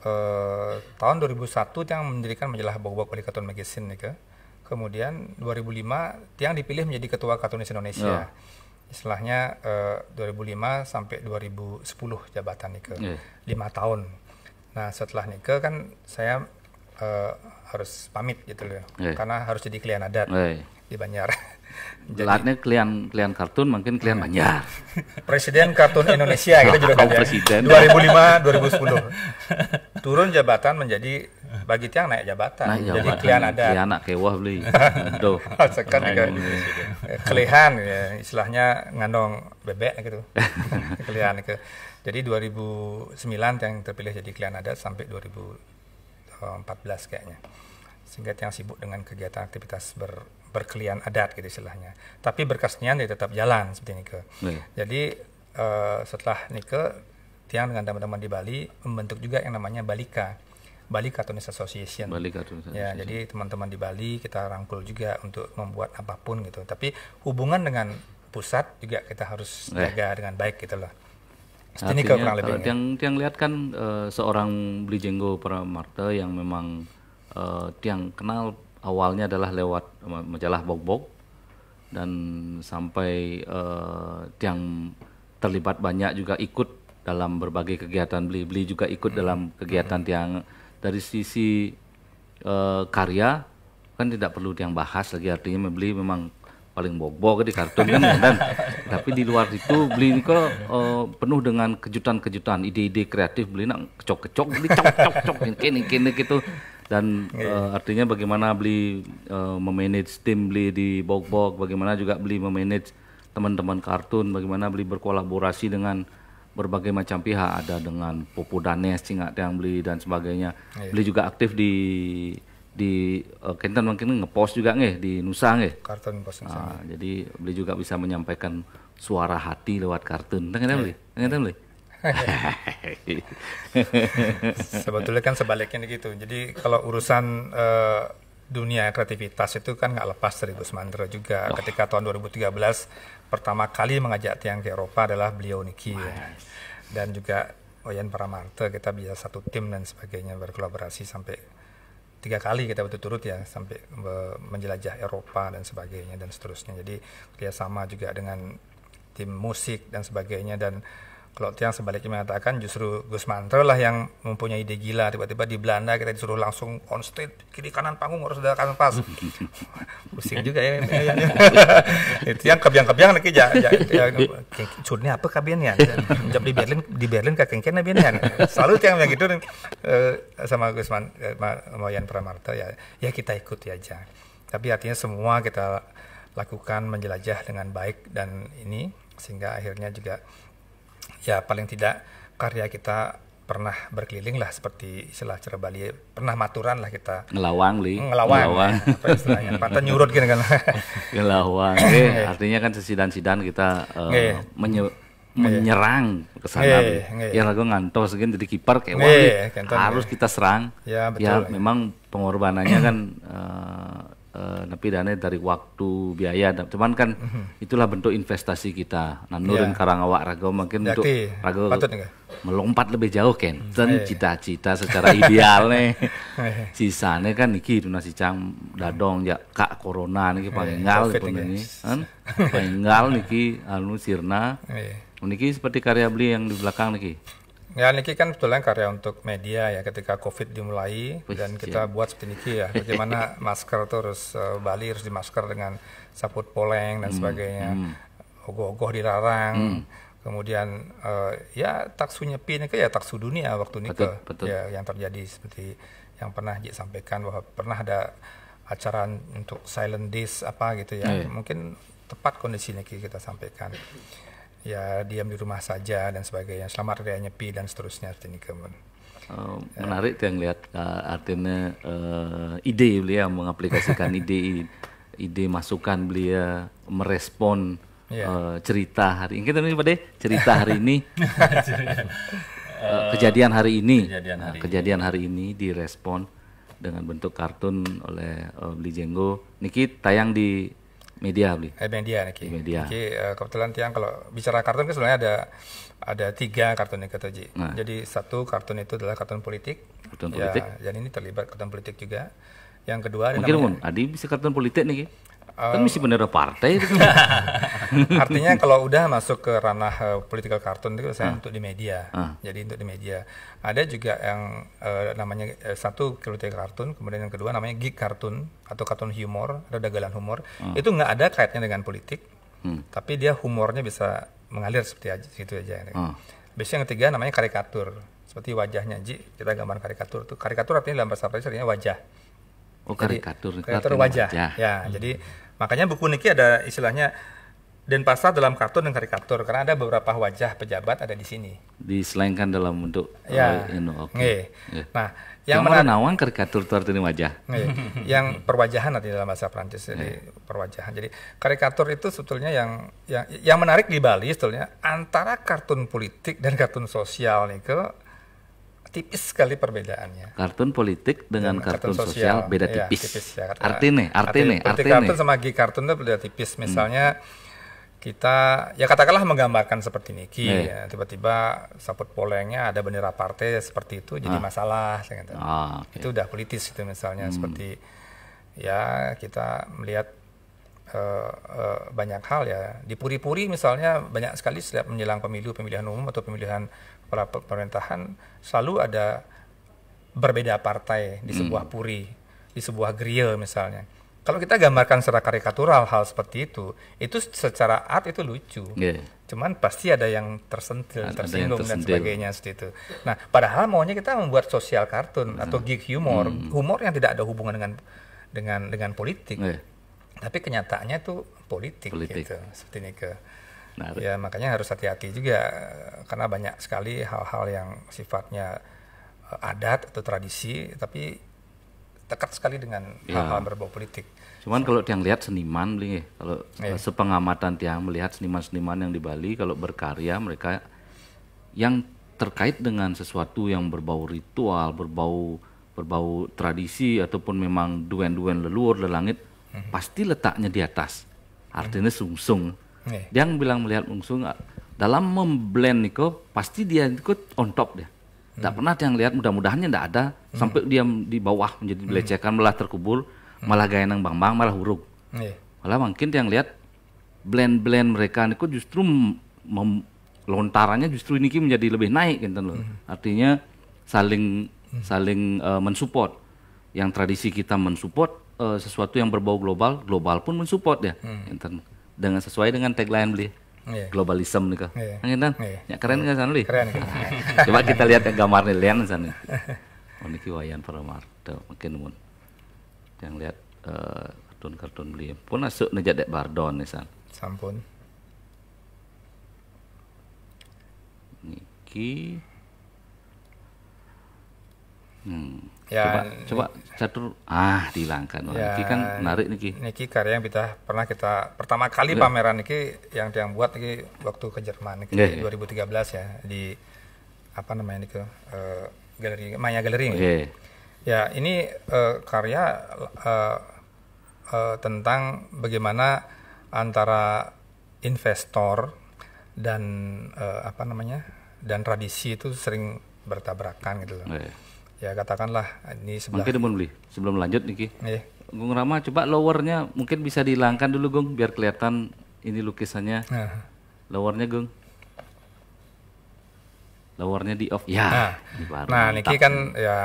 uh, tahun 2001 yang mendirikan majalah Bogobog Bali Kartun Magazine ya. Kemudian 2005 yang dipilih menjadi ketua kartunis Indonesia. Oh istilahnya uh, eh, 2005 sampai 2010 jabatan Nike iya. lima yeah. tahun nah setelah Nike kan saya uh, harus pamit gitu loh yeah. Iya. karena harus jadi klien adat yeah. di Banjar Jelasnya klien klien kartun mungkin klien yeah. Banjar presiden kartun Indonesia kita juga kan ya. 2005 2010 turun jabatan menjadi bagi tiang naik jabatan. Naik jabatan. Jadi kalian ada. Iya, anak kewah beli. Doh. Klien juga. Kelihan ya, istilahnya ngandong bebek gitu. kelihan ke. Gitu. Jadi 2009 yang terpilih jadi kalian ada sampai 2014 kayaknya. Sehingga yang sibuk dengan kegiatan aktivitas ber, berkelian adat gitu istilahnya. Tapi berkasnya dia tetap jalan seperti ini ke. Yeah. Jadi uh, setelah Nike Tiang dengan teman-teman di Bali membentuk juga yang namanya Balika Bali Cartoonist Association. Bali Cartoonist ya, Association. Ya, jadi teman-teman di Bali kita rangkul juga untuk membuat apapun gitu. Tapi hubungan dengan pusat juga kita harus eh. jaga dengan baik gitu loh. Ini kurang lebih. yang ya? yang lihat kan uh, seorang Jenggo Pramarta yang memang uh, eh, yang kenal awalnya adalah lewat majalah Bok-Bok dan sampai uh, yang terlibat banyak juga ikut dalam berbagai kegiatan beli beli juga ikut hmm. dalam kegiatan hmm. tiang dari sisi uh, karya kan tidak perlu yang bahas lagi artinya membeli memang paling bobok di kartun kan dan tapi di luar itu beli ini kok uh, penuh dengan kejutan-kejutan ide-ide kreatif beli nak kecok-kecok beli cok-cok-cok kini kini gitu dan yeah. Iya. uh, artinya bagaimana beli uh, memanage tim beli di bobok bagaimana juga beli memanage teman-teman kartun bagaimana beli berkolaborasi dengan berbagai macam pihak ada dengan sih Cingat yang beli dan sebagainya. Iya. Beli juga aktif di di uh, eh, Kenten mungkin ngepost juga nih di Nusa nih. Kartun pos Nusa. Nah, jadi beli juga bisa menyampaikan suara hati lewat kartun. tengen beli? tengen beli? Sebetulnya kan sebaliknya gitu. Jadi kalau urusan uh, dunia kreativitas itu kan nggak lepas dari Gus Mandro juga. Oh. Ketika tahun 2013 pertama kali mengajak Tiang ke Eropa adalah beliau Niki wow. ya. dan juga Oyen Paramarte kita bisa satu tim dan sebagainya berkolaborasi sampai tiga kali kita berturut-turut ya sampai menjelajah Eropa dan sebagainya dan seterusnya jadi kerjasama juga dengan tim musik dan sebagainya dan kalau Tiang sebaliknya mengatakan justru Gus Mantra lah yang mempunyai ide gila tiba-tiba di Belanda kita disuruh langsung on stage kiri kanan panggung harus sudah kanan pas. Pusing juga ya. Itu yang kebiang-kebiang lagi ya, ya, ya apa kabinnya Jam di Berlin di Berlin ke kengkena ya. Selalu Tiang yang gitu eh, sama Gus Man, eh, Moyan Pramarta ya ya kita ikuti aja. Tapi artinya semua kita lakukan menjelajah dengan baik dan ini sehingga akhirnya juga ya paling tidak karya kita pernah berkeliling lah seperti istilah cara Bali pernah maturan lah kita ngelawang li ngelawang, ngelawang. Ya, apa istilahnya nyurut gitu kan ngelawang eh, artinya kan sesidan-sidan kita uh, eh. menye menyerang ke sana. Ya lagu ngantos segini jadi kiper kayak wah harus kita serang. Ya, ya betul, ya memang pengorbanannya kan uh, uh, eh, dana dari waktu biaya cuman kan mhm. itulah bentuk investasi kita nah nurun yeah. karangawak rago mungkin untuk rago melompat lebih jauh kan hmm. dan iya. cita-cita secara ideal nih iya. sisanya kan niki nasi cang dadong ya kak corona niki iya, penggal pun ini kan penggal niki anu sirna niki seperti karya beli yang di belakang niki Ya ini kan sebetulnya karya untuk media ya ketika COVID dimulai Wih, dan kita iya. buat seperti Niki ya bagaimana masker tuh harus uh, Bali harus dimasker dengan saput poleng dan mm, sebagainya mm. ogoh-ogoh dilarang mm. kemudian uh, ya taksu nyepi Nike ya taksu dunia waktu Nike betul, betul. ya yang terjadi seperti yang pernah Jik sampaikan bahwa pernah ada acara untuk silent days apa gitu ya iya. mungkin tepat kondisi Niki kita sampaikan ya diam di rumah saja dan sebagainya selamat raya nyepi dan seterusnya artinya, ini kemudian oh, menarik yang lihat uh, eh, artinya uh, eh, ide beliau mengaplikasikan ide ide masukan beliau merespon yeah. Ya. uh, cerita hari ini kita ini pada cerita hari ini uh, kejadian hari ini kejadian nah, hari, nah, ini. kejadian hari ini direspon dengan bentuk kartun oleh uh, Beli Jenggo Niki tayang di media beli eh, media Niki. media Niki, eh, kebetulan tiang kalau bicara kartun kan sebenarnya ada ada tiga kartun yang kita nah. jadi satu kartun itu adalah kartun politik kartun politik ya, dan ini terlibat kartun politik juga yang kedua ada mungkin namanya, Adi bisa kartun politik nih Uh, kan masih bendera partai itu. Kan. Artinya kalau udah masuk ke ranah uh, political cartoon itu saya uh. untuk di media. Uh. Jadi untuk di media. Ada juga yang uh, namanya uh, satu political kartun, kemudian yang kedua namanya geek cartoon atau kartun humor atau dagalan humor. Uh. Itu nggak ada kaitnya dengan politik. Hmm. Tapi dia humornya bisa mengalir seperti aja gitu aja. Uh. Biasanya yang ketiga namanya karikatur. Seperti wajahnya Ji, kita gambar karikatur. Itu karikatur artinya dalam bahasa Prancis artinya wajah. Oh karikatur, jadi, karikatur wajah. wajah. Ya, hmm. jadi makanya buku Niki ada istilahnya Denpasar dalam kartun dan karikatur karena ada beberapa wajah pejabat ada di sini. Diselengkan dalam bentuk eh, ya. Uh, you know, oke. Okay. Nah, yang mana nawang karikatur itu artinya wajah. Nge. yang perwajahan nanti dalam bahasa Prancis jadi yeah. perwajahan. Jadi karikatur itu sebetulnya yang yang yang menarik di Bali sebetulnya antara kartun politik dan kartun sosial nih ke tipis sekali perbedaannya. Kartun politik dengan ya, kartun, kartun sosial, sosial beda tipis. Iya, tipis. tipis ya, artinya, artinya, artinya. kartun sama gig kartun itu beda tipis. Hmm. Misalnya hmm. kita ya katakanlah menggambarkan seperti Niki, tiba iya. ya. tiba-tiba saput polengnya ada bendera partai seperti itu jadi ah. masalah. Ah, okay. Itu udah politis itu misalnya hmm. seperti ya kita melihat Uh, uh, banyak hal ya di Puri-Puri misalnya banyak sekali setiap menjelang pemilu pemilihan umum atau pemilihan pemerintahan selalu ada berbeda partai di hmm. sebuah hmm. puri, di sebuah grill misalnya. Kalau kita gambarkan secara karikatural hal seperti itu, itu secara art itu lucu. Yeah. Cuman pasti ada yang tersentil, ada tersinggung yang tersentil. dan sebagainya seperti itu. Nah, padahal maunya kita membuat sosial kartun nah. atau gig humor, hmm. humor yang tidak ada hubungan dengan dengan dengan politik. Yeah. Tapi kenyataannya itu politik, politik. gitu. Seperti ini ke Nah, ya makanya harus hati-hati juga karena banyak sekali hal-hal yang sifatnya eh, adat atau tradisi tapi dekat sekali dengan iya. hal-hal ya. berbau politik. Cuman kalau yang lihat seniman, nih, ya, kalau iya. sepengamatan tiang melihat seniman-seniman yang di Bali kalau berkarya mereka yang terkait dengan sesuatu yang berbau ritual, berbau berbau tradisi ataupun memang duen-duen leluhur lelangit mm -hmm. pasti letaknya di atas. Artinya sungsung. -sung. -sung Yeah. Dia bilang melihat langsung dalam memblend Niko pasti dia ikut on top dia. Tidak mm. pernah yang lihat mudah-mudahannya tidak ada mm. sampai dia di bawah menjadi dilecehkan hmm. mm. malah terkubur mm. malah gayenang bang-bang malah hurug. Yeah. Malah mungkin yang lihat blend-blend mereka Niko justru mem lontarannya justru ini menjadi lebih naik gitu loh. Mm. Artinya saling hmm. saling uh, mensupport. Yang tradisi kita mensupport uh, sesuatu yang berbau global, global pun mensupport ya. Mm dengan sesuai dengan tagline beli yeah. globalism nih kok. angin iya. Kan? Gitu kan? Iya. Ya, keren nggak kan, sana Keren. Coba kita lihat ya gambar nih lian sana. Oh niki wayan Paramarta mungkin mun. Yang lihat uh, kartun-kartun beli. Pun asuk nejat dek bardon nih san. Sampun. Niki Hmm. Ya, coba satu coba catur ah dihilangkan. Ya, ini kan menarik niki. Niki karya yang kita pernah kita pertama kali Nggak. pameran niki yang dia buat niki waktu ke Jerman niki iya, iya. tiga 2013 ya di apa namanya niki uh, eh, galeri Maya Galeri. Okay. Iya, ya, ini uh, karya uh, uh, tentang bagaimana antara investor dan uh, apa namanya dan tradisi itu sering bertabrakan gitu loh ya katakanlah ah, ini sebelah. Mungkin belum beli. Sebelum lanjut Niki. Iya. Gung Rama coba lowernya mungkin bisa dihilangkan dulu Gung biar kelihatan ini lukisannya. Nah. Lowernya Gung. Lowernya di off. Ya. Nah, nah Niki kan ya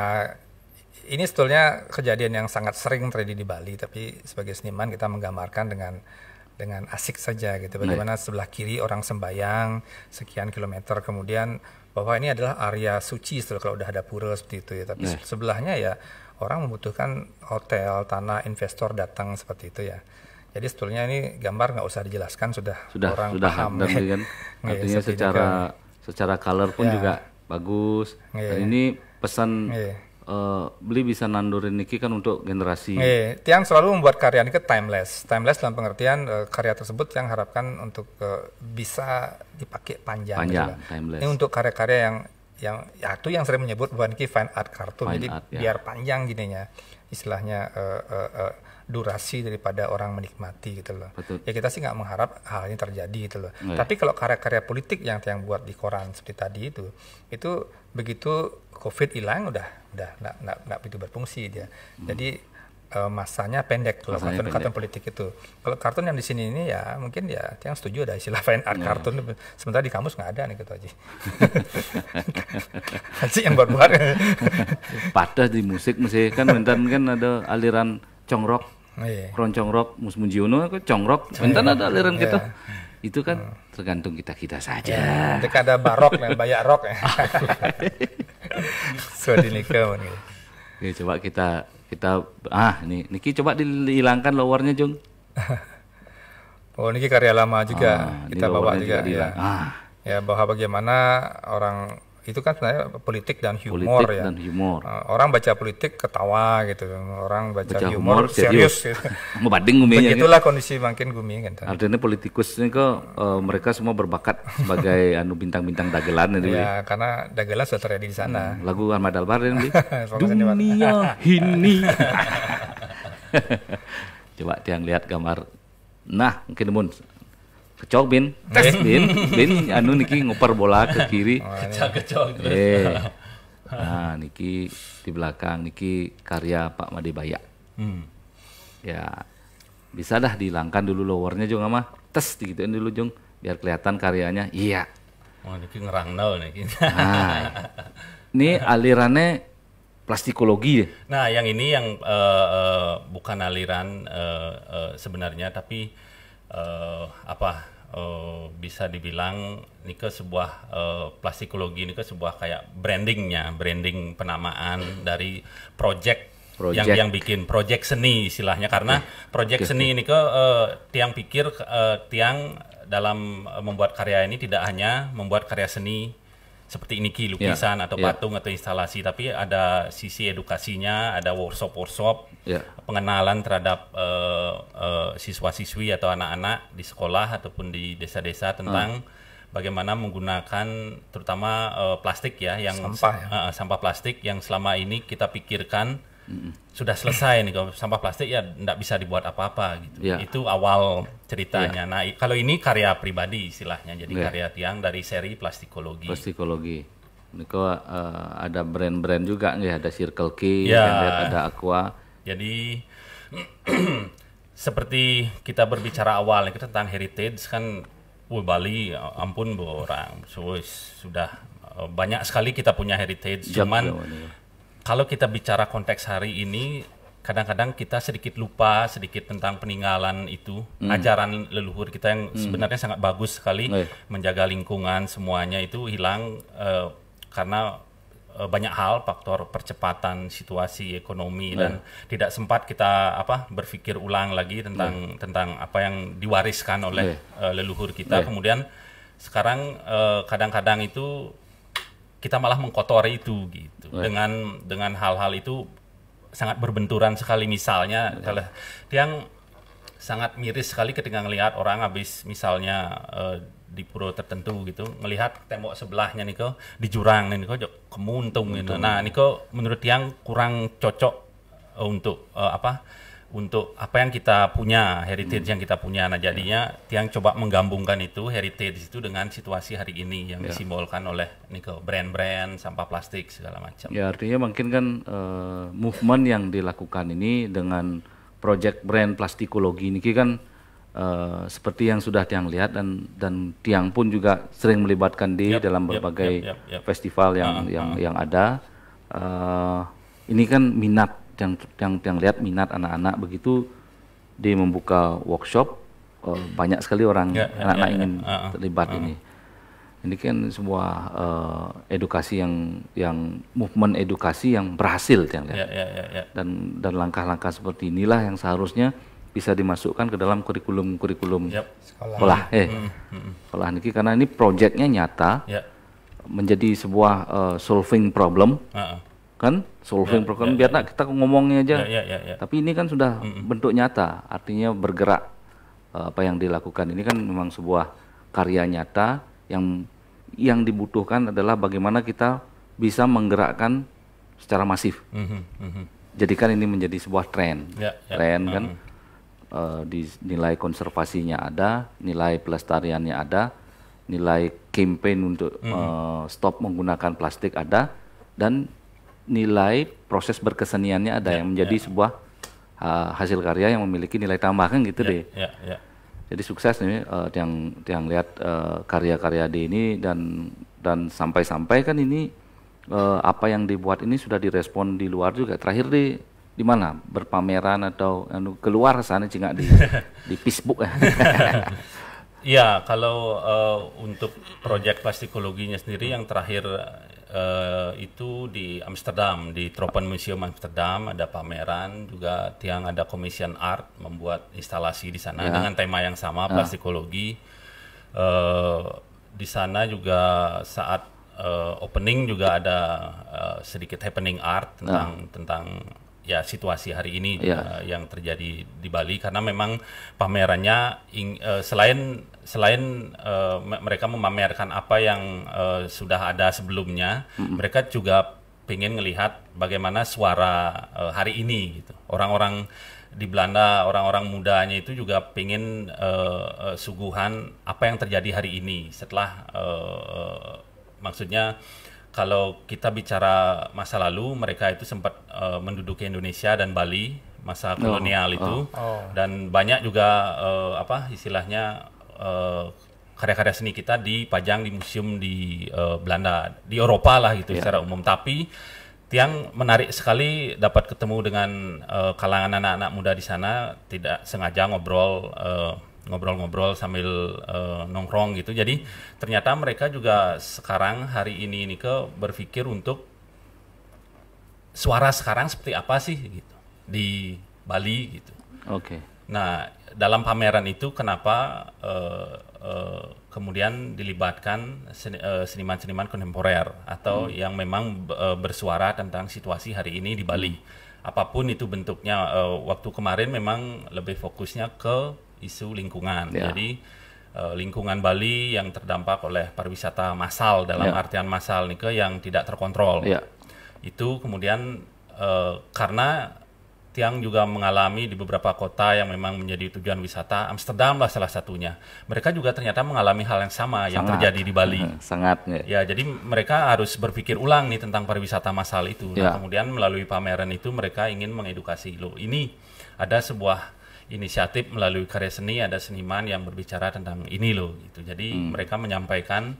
ini sebetulnya kejadian yang sangat sering terjadi di Bali tapi sebagai seniman kita menggambarkan dengan dengan asik saja gitu nah. bagaimana sebelah kiri orang sembayang sekian kilometer kemudian bahwa ini adalah area suci setelah kalau udah ada pura seperti itu ya. Tapi yeah. sebelahnya ya orang membutuhkan hotel, tanah, investor datang seperti itu ya. Jadi sebetulnya ini gambar nggak usah dijelaskan sudah, sudah orang sudah paham. Sudah gitu kan. Artinya secara secara color pun yeah. juga bagus. yeah. Dan iya. ini pesan yeah. Eh, beli bisa nandurin Niki kan untuk generasi. Iya, Tiang selalu membuat karya ke timeless. Timeless dalam pengertian uh, karya tersebut yang harapkan untuk uh, bisa dipakai panjang. Gitu panjang, timeless. Ini untuk karya-karya yang yang ya itu yang sering menyebut bukan Niki fine art kartun. jadi art, ya. biar panjang gininya. Istilahnya uh, uh, uh, durasi daripada orang menikmati gitu loh. Betul. Ya kita sih nggak mengharap hal ini terjadi gitu loh. Iya. Tapi kalau karya-karya politik yang Tiang buat di koran seperti tadi itu, itu begitu COVID hilang udah udah nggak nggak begitu berfungsi dia. Hmm. Jadi uh, masanya pendek kalau kartun-kartun politik itu. Kalau kartun yang di sini ini ya mungkin ya yang setuju ada istilah fine art yeah. kartun. Sementara di kamus nggak ada nih gitu aja. Haji yang buat-buat. pada di musik musik kan bentar kan ada aliran congrok. Oh, iya. Kron congrok, musmujiono itu congrok. Bentar iya. ada aliran yeah. kita. Gitu itu kan hmm. tergantung kita kita saja. Ya, ada barok dan banyak rok ya. Suadi nikah man. Gitu. Nih coba kita kita ah nih Niki coba dihilangkan lowernya Jung. oh niki karya lama juga ah, kita bawa juga, juga ya. Ah. Ya bahwa bagaimana orang itu kan sebenarnya politik dan humor politik ya. dan humor. Eh, orang baca politik ketawa gitu, orang baca, baca humor, humor serius. serius gitu. gumi. guminya. Kan? Begitulah gitu. kondisi makin gumi gitu. Artinya politikus ini kok uh, mereka semua berbakat sebagai anu bintang-bintang dagelan ini. Ya, karena dagelan sudah terjadi di sana. Hmm, lagu Ahmad Albar ini. Dunia ini. Coba tiang lihat gambar. Nah, mungkin mun kecok bin tes bin bin anu niki ngoper bola ke kiri oh, iya. kecok kecok eh. nah niki di belakang niki karya Pak Made Bayak hmm. ya bisa dah dihilangkan dulu lowernya juga mah tes gituin dulu jung biar kelihatan karyanya iya oh niki nol niki nah ini alirannya plastikologi ya nah yang ini yang uh, uh, bukan aliran uh, uh, sebenarnya tapi uh, apa uh, bisa dibilang ini ke sebuah uh, plastikologi ini ke sebuah kayak brandingnya branding penamaan dari project Project. yang yang bikin project seni istilahnya karena eh, project seni ini ke uh, tiang pikir uh, tiang dalam membuat karya ini tidak hanya membuat karya seni seperti ini ki iya, lukisan yeah. atau iya. patung atau instalasi tapi ada sisi edukasinya ada workshop workshop yeah. pengenalan terhadap uh, uh, siswa-siswi atau anak-anak di sekolah ataupun di desa-desa tentang uh. bagaimana menggunakan terutama uh, plastik ya yang sampah ya? Uh, sampah plastik yang selama ini kita pikirkan sudah selesai nih kalau sampah plastik ya tidak bisa dibuat apa-apa gitu yeah. itu awal ceritanya yeah. nah kalau ini karya pribadi istilahnya jadi yeah. karya tiang dari seri plastikologi plastikologi ini kok uh, ada brand-brand juga nih ada Circle K yeah. ada Aqua jadi seperti kita berbicara awal kita tentang heritage kan Woi Bali ya ampun bu orang so, sudah eh, banyak sekali kita punya heritage Jep, kalau kita bicara konteks hari ini kadang-kadang kita sedikit lupa sedikit tentang peninggalan itu mm. ajaran leluhur kita yang hmm. sebenarnya sangat bagus sekali oh, iya. menjaga lingkungan semuanya itu hilang uh, karena eh, banyak hal faktor percepatan situasi ekonomi oh, iya. dan tidak sempat kita apa berpikir ulang lagi tentang oh, iya. tentang apa yang diwariskan oleh uh, leluhur kita kemudian sekarang kadang-kadang itu kita malah mengkotori itu gitu right. dengan dengan hal-hal itu sangat berbenturan sekali misalnya ya. kalau yang sangat miris sekali ketika melihat orang habis misalnya uh, di pura tertentu gitu melihat tembok sebelahnya Niko di jurang Niko kemuntung gitu. Nah ya. Niko menurut yang kurang cocok eh, untuk uh, apa untuk apa yang kita punya, heritage hmm. yang kita punya. Nah, ya. jadinya yeah. Tiang coba menggabungkan itu heritage itu dengan situasi hari ini yang yeah. disimbolkan oleh Niko brand-brand sampah plastik segala macam. Ya, artinya mungkin kan uh, movement yang dilakukan ini dengan project brand plastikologi ini kan uh, seperti yang sudah Tiang lihat dan dan Tiang pun juga sering melibatkan di yep, dalam berbagai yep, yep, yep, yep. festival yang uh, yang uh. yang ada. Uh, ini kan minat yang yang yang lihat minat anak-anak begitu dia membuka workshop uh, banyak sekali orang ya, ya, anak-anak yeah, yeah, anak yeah, ingin Uh, uh, terlibat uh, ini. Ini kan sebuah uh, edukasi yang yang movement edukasi yang berhasil yang Yeah, yeah, yeah, yeah. Dan dan langkah-langkah seperti inilah yang seharusnya bisa dimasukkan ke dalam kurikulum-kurikulum yep. sekolah. sekolah. Eh, mm, sekolah niki karena ini proyeknya nyata yeah. menjadi sebuah uh, solving problem. Uh -uh kan solving ya, problem ya, biar ya. kita ngomongnya aja. Ya, ya, ya, ya. Tapi ini kan sudah mm -mm. bentuk nyata, artinya bergerak. Eh, apa yang dilakukan ini kan memang sebuah karya nyata yang yang dibutuhkan adalah bagaimana kita bisa menggerakkan secara masif. Mm -hmm. Jadikan ini menjadi sebuah tren, ya, ya. tren kan mm -hmm. Uh, di, nilai konservasinya ada, nilai pelestariannya ada, nilai campaign untuk mm -hmm. uh, stop menggunakan plastik ada, dan nilai proses berkeseniannya ada yeah, yang menjadi yeah. sebuah uh, hasil karya yang memiliki nilai tambahan gitu yeah, deh. Yeah, yeah. Jadi sukses nih uh, eh, yang yang lihat karya eh, karya-karya di ini dan dan sampai-sampai kan ini uh, apa yang dibuat ini sudah direspon di luar juga. Terakhir di di mana berpameran atau anu keluar sana cingak di di Facebook. ya. Iya, kalau uh, untuk proyek plastikologinya sendiri yang terakhir Eh, itu di Amsterdam di Museum Amsterdam ada pameran juga Tiang ada commission art membuat instalasi di sana ya. dengan tema yang sama ya. plastikologi uh, di sana juga saat uh, opening juga ada uh, sedikit happening art tentang ya. tentang ya situasi hari ini yeah. Ya. uh, yang terjadi di Bali karena memang pamerannya ing, uh, selain selain uh, mereka memamerkan apa yang uh, sudah ada sebelumnya, mm-hmm. mereka juga ingin melihat bagaimana suara uh, hari ini gitu. Orang-orang di Belanda, orang-orang mudanya itu juga ingin uh, uh, suguhan apa yang terjadi hari ini setelah uh, uh, maksudnya kalau kita bicara masa lalu mereka itu sempat uh, menduduki Indonesia dan Bali masa oh, kolonial oh, itu oh. dan banyak juga uh, apa istilahnya karya eh, karya-karya seni kita dipajang di museum di uh, Belanda, di Eropa lah gitu yeah. secara umum. Tapi Tiang menarik sekali dapat ketemu dengan uh, kalangan anak-anak muda di sana, tidak sengaja ngobrol uh, ngobrol-ngobrol sambil uh, nongkrong gitu. Jadi ternyata mereka juga sekarang hari ini ini ke berpikir untuk suara sekarang seperti apa sih gitu di Bali gitu. Oke. Okay. Nah, dalam pameran itu kenapa uh, uh, kemudian dilibatkan seni, eh, seniman-seniman kontemporer atau hmm. yang memang uh, bersuara tentang situasi hari ini di Bali. Hmm. Apapun itu bentuknya, uh, waktu kemarin memang lebih fokusnya ke isu lingkungan. Yeah. Jadi uh, lingkungan Bali yang terdampak oleh pariwisata massal dalam yeah. artian massal nih ke yang tidak terkontrol. Yeah. Itu kemudian uh, karena Tiang juga mengalami di beberapa kota yang memang menjadi tujuan wisata. Amsterdam lah salah satunya. Mereka juga ternyata mengalami hal yang sama sangat. yang terjadi di Bali. Sangat. Ya. ya, jadi mereka harus berpikir ulang nih tentang pariwisata masal itu. Nah, ya. kemudian melalui pameran itu mereka ingin mengedukasi lo. Ini ada sebuah inisiatif melalui karya seni ada seniman yang berbicara tentang ini loh gitu. Jadi hmm. mereka menyampaikan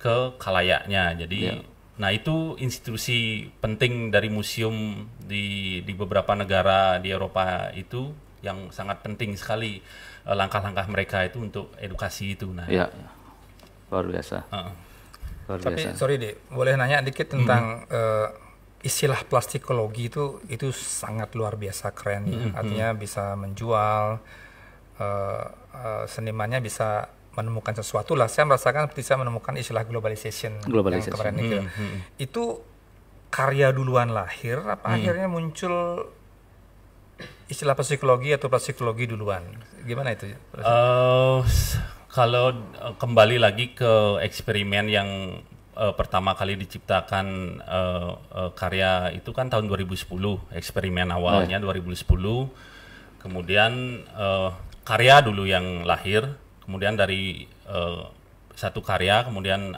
ke kalayaknya. Jadi ya Nah, itu institusi penting dari museum di di beberapa negara di Eropa itu yang sangat penting sekali eh, langkah-langkah mereka itu untuk edukasi itu. Nah, ya, luar biasa. Uh. Luar Tapi biasa. sorry deh, boleh nanya dikit tentang hmm. uh, istilah plastikologi itu itu sangat luar biasa keren. Hmm. Artinya bisa menjual uh, uh, senimannya bisa menemukan sesuatu lah. Saya merasakan seperti saya menemukan istilah globalization, globalization. kemarin itu. Hmm, hmm, hmm. Itu karya duluan lahir apa hmm. akhirnya muncul istilah psikologi atau psikologi duluan? Gimana itu? Uh, kalau eh, kembali lagi ke eksperimen yang uh, pertama kali diciptakan uh, uh, karya itu kan tahun 2010 eksperimen awalnya oh. Iya. 2010 kemudian uh, karya dulu yang lahir kemudian dari uh, satu karya kemudian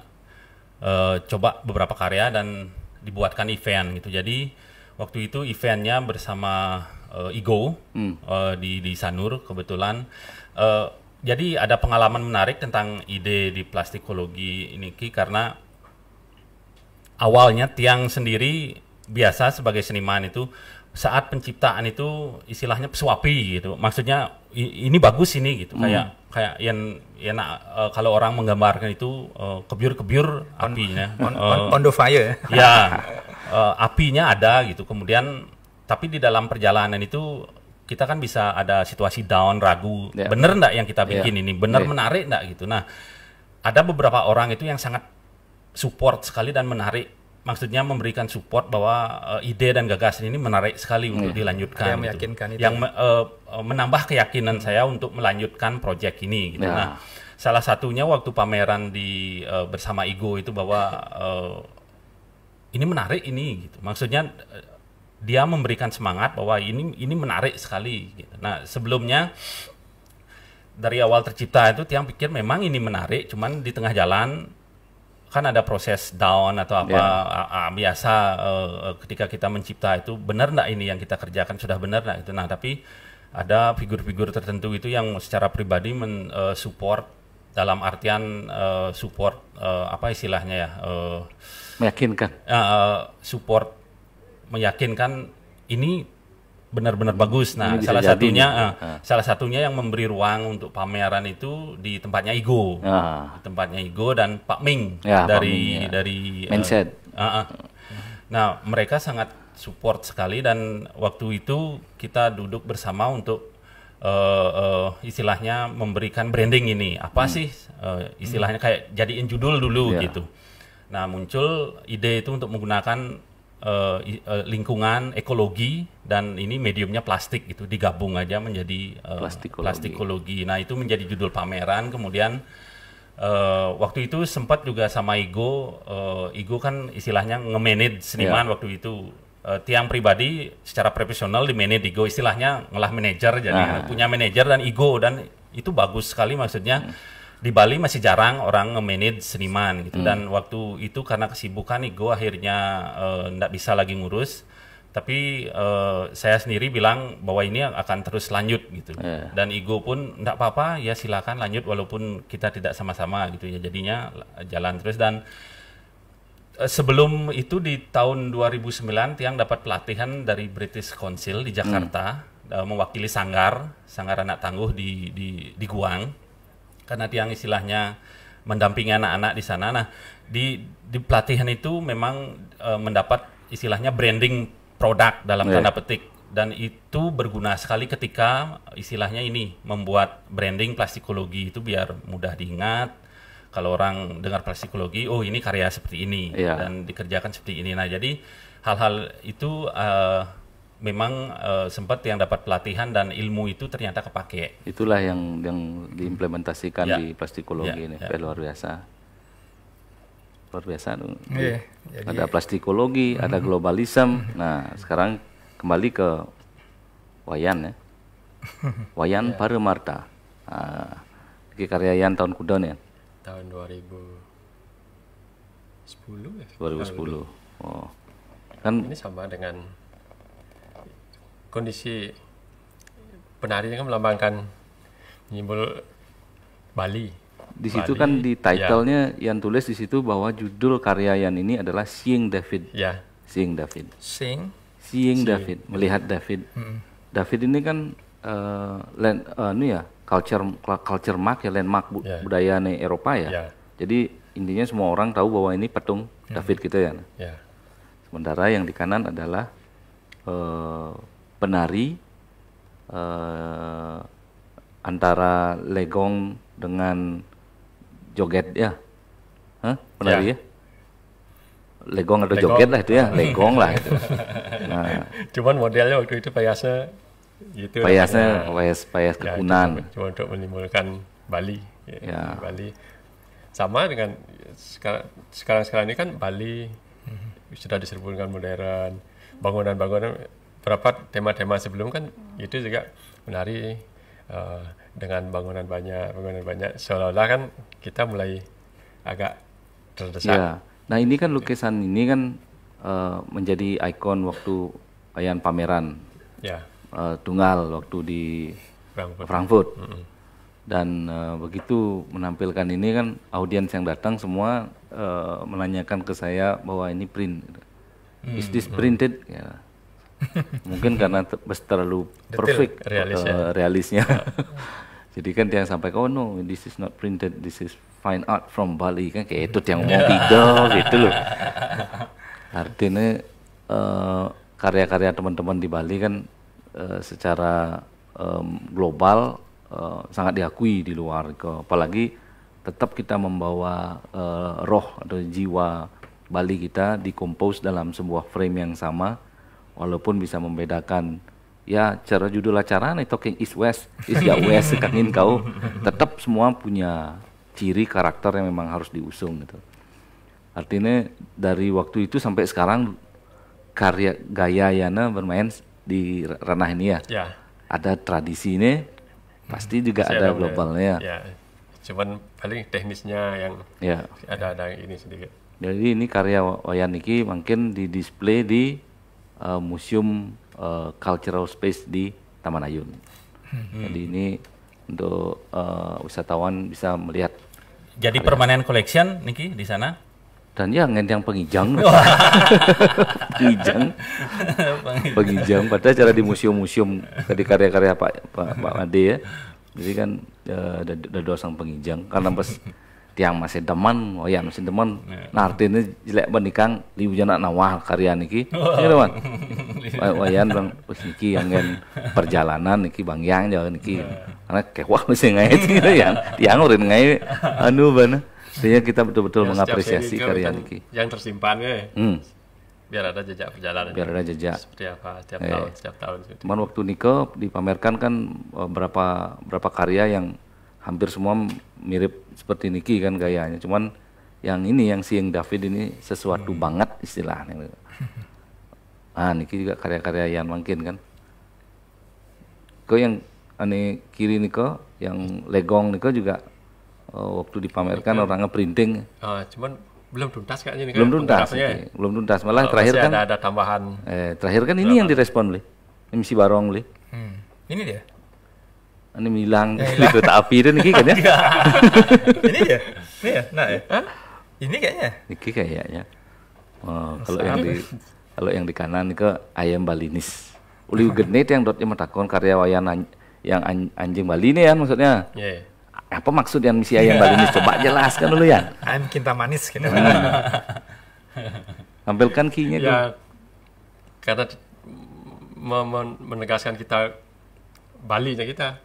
uh, coba beberapa karya dan dibuatkan event gitu jadi waktu itu eventnya bersama uh, Igo hmm. uh, di di Sanur kebetulan uh, jadi ada pengalaman menarik tentang ide di plastikologi ini Ki karena awalnya Tiang sendiri biasa sebagai seniman itu saat penciptaan itu istilahnya pesuapi gitu. Maksudnya ini bagus ini gitu. Hmm. Kayak kayak yang yang uh, kalau orang menggambarkan itu uh, eh, kebir-kebir apinya. On, eh, on, uh, on the fire. Ya. Uh, apinya ada gitu. Kemudian tapi di dalam perjalanan itu kita kan bisa ada situasi down, ragu. Yeah. Bener enggak yang kita ya. bikin yeah. ini? Bener yeah. menarik enggak gitu. Nah, ada beberapa orang itu yang sangat support sekali dan menarik maksudnya memberikan support bahwa uh, ide dan gagasan ini menarik sekali hmm. untuk dilanjutkan yang gitu. meyakinkan itu. yang me, uh, menambah keyakinan saya untuk melanjutkan proyek ini gitu. Nah. nah, salah satunya waktu pameran di uh, bersama Igo itu bahwa uh, ini menarik ini gitu. Maksudnya dia memberikan semangat bahwa ini ini menarik sekali gitu. Nah, sebelumnya dari awal tercipta itu tiang pikir memang ini menarik, cuman di tengah jalan kan ada proses down atau apa yeah. biasa uh, ketika kita mencipta itu benar nggak ini yang kita kerjakan sudah benar nggak itu nah tapi ada figur-figur tertentu itu yang secara pribadi men uh, support dalam artian uh, support uh, apa istilahnya ya uh, meyakinkan uh, support meyakinkan ini benar-benar bagus. Nah, ini salah satunya uh, uh. salah satunya yang memberi ruang untuk pameran itu di tempatnya Igo. Uh. Di tempatnya Igo dan Pak Ming ya, dari Pak Ming, ya. dari eh, Mindset. Uh, uh, uh. Nah, mereka sangat support sekali dan waktu itu kita duduk bersama untuk uh, uh, istilahnya memberikan branding ini. Apa hmm. sih uh, istilahnya hmm. kayak jadiin judul dulu yeah. gitu. Nah, muncul ide itu untuk menggunakan uh, lingkungan, ekologi dan ini mediumnya plastik gitu digabung aja menjadi uh, plastikologi. plastikologi. Nah itu menjadi judul pameran. Kemudian uh, waktu itu sempat juga sama Igo, uh, Igo kan istilahnya nge-manage iya. seniman yeah. waktu itu. Uh, tiang pribadi secara profesional di manage Igo istilahnya ngelah manajer jadi ah. punya manajer dan Igo dan itu bagus sekali maksudnya. Yeah. Hmm di Bali masih jarang orang nge-manage seniman gitu hmm. dan waktu itu karena kesibukan nih gue akhirnya eh, nggak uh, bisa lagi ngurus tapi uh, saya sendiri bilang bahwa ini akan terus lanjut gitu yeah. dan Igo pun ndak apa-apa ya silakan lanjut walaupun kita tidak sama-sama gitu ya jadinya eh, jalan terus dan sebelum itu di tahun 2009 tiang dapat pelatihan dari British Council di hmm. Jakarta mm. uh, mewakili sanggar sanggar anak tangguh di di di Guang karena Tiang istilahnya mendampingi anak-anak di sana. Nah, di di pelatihan itu memang e, mendapat istilahnya branding produk dalam yeah. tanda petik dan itu berguna sekali ketika istilahnya ini membuat branding plastikologi itu biar mudah diingat kalau orang dengar plastikologi oh ini karya seperti ini yeah. dan dikerjakan seperti ini nah jadi hal-hal itu uh, memang uh, sempat yang dapat pelatihan dan ilmu itu ternyata kepake. Itulah yang yang diimplementasikan ya. di plastikologi ya, ini, ya. luar biasa. Luar biasa. Ya, jadi, ada plastikologi, hmm ada mhm. globalism. Mhm. Nah, sekarang kembali ke wayan ya. Wayan yeah. Paremarta. Nah, di karya Yan tahun kudon ya. Tahun 2010 ya. 2010. 2010. Oh. Kan ini sama dengan kondisi penari kan melambangkan simbol Bali. Di situ kan di ya. title-nya ya. yang tulis di situ bahwa judul karya yang ini adalah Seeing David. Ya. Seeing David. Seeing. Seeing, Seeing. David, melihat David. Hmm. David ini kan uh, land, uh, ini ya culture culture mark ya landmark bu, ya. budaya nih Eropa ya. ya. Jadi intinya semua orang tahu bahwa ini patung hmm. David gitu ya. ya. Sementara yang di kanan adalah uh, penari uh, antara legong dengan joget ya huh? penari ya, ya? legong atau legong. joget lah itu ya legong lah itu nah. cuman modelnya waktu itu payasnya gitu payasnya ya. payas payas ya, kekunan ya, cuma, untuk menimbulkan Bali ya, ya. Bali sama dengan sekarang sekarang ini kan Bali mhm. sudah diserbu dengan modern bangunan-bangunan beberapa tema-tema sebelum kan hmm. itu juga menari uh, eh, dengan bangunan banyak bangunan banyak seolah-olah kan kita mulai agak terdesak. Ya. Nah ini kan lukisan ini kan uh, menjadi ikon waktu ayan pameran ya. uh, tunggal waktu di Frankfurt, Frankfurt. Mm -hmm. dan uh, begitu menampilkan ini kan audiens yang datang semua uh, menanyakan ke saya bahwa ini print, mm -hmm. is this printed? Ya mungkin karena terlalu perfect realis, uh, eh, ya. realisnya jadi kan dia sampai oh no this is not printed this is fine art from Bali kan kayak itu yang mau ya. tiga gitu loh artinya uh, karya-karya teman-teman di Bali kan uh, secara um, global uh, sangat diakui di luar apalagi tetap kita membawa uh, roh atau jiwa Bali kita dikompos dalam sebuah frame yang sama walaupun bisa membedakan ya cara judulnya nih talking East west is ya west kangen kau tetap semua punya ciri karakter yang memang harus diusung gitu artinya dari waktu itu sampai sekarang karya gaya Yana bermain di ranah ini ya, ya. ada tradisi ini pasti hmm. juga Saya ada globalnya ya? ya. cuman paling teknisnya yang ya. ada ada ini sedikit jadi ini karya Wayan Niki mungkin di display di uh, museum uh, cultural space di Taman Ayun. Hmm. Jadi ini untuk uh, wisatawan bisa melihat. Jadi area. permanen collection Niki di sana? Dan ya yang pengijang. pengijang. pengijang padahal cara di museum-museum tadi karya-karya Pak Pak, Pak Ade ya. Jadi kan ada, dua sang pengijang karena pas tiang masih demen oh ya masih demen yeah. nah artinya jelek banget kang liu jana nawah karya niki ini teman oh. wayan bang wis niki yang perjalanan niki bang yang jalan niki ya. karena kewah mesti ngai Yang, ya. tiang urin ngai anu bana Sehingga kita betul-betul ya, mengapresiasi karya kan niki yang tersimpan ya hmm. biar ada jejak perjalanan biar ada jejak seperti apa setiap eh. tahun setiap tahun cuman waktu niko dipamerkan kan e, berapa berapa karya yang hampir semua mirip seperti Niki kan gayanya. Cuman yang ini yang si yang David ini sesuatu hmm. banget istilahnya. Ah Niki juga karya-karya yang mungkin kan. Kau yang ane ah, kiri niko yang legong niko juga oh, waktu dipamerkan Oke. Iya. orangnya printing. Uh, ah, cuman belum tuntas kayaknya nih belum tuntas iya. ya. belum tuntas malah oh, terakhir kan ada, ada tambahan eh, terakhir kan ini yang direspon li MC Barong li hmm. ini dia ini hilang di ya, Kota api dan ini kan ya iya. ini ya ini ya nah ya ini kayaknya ini kayaknya oh, kalau yang di kalau yang di kanan ke ayam balinis uli genit yang dotnya yang karya wayan yang anjing Bali ini ya maksudnya yeah. Iya. apa maksud yang misi ayam balinis coba jelaskan dulu ya ayam kinta manis gitu hmm. tampilkan kinya ya, karena menegaskan kita Bali nya kita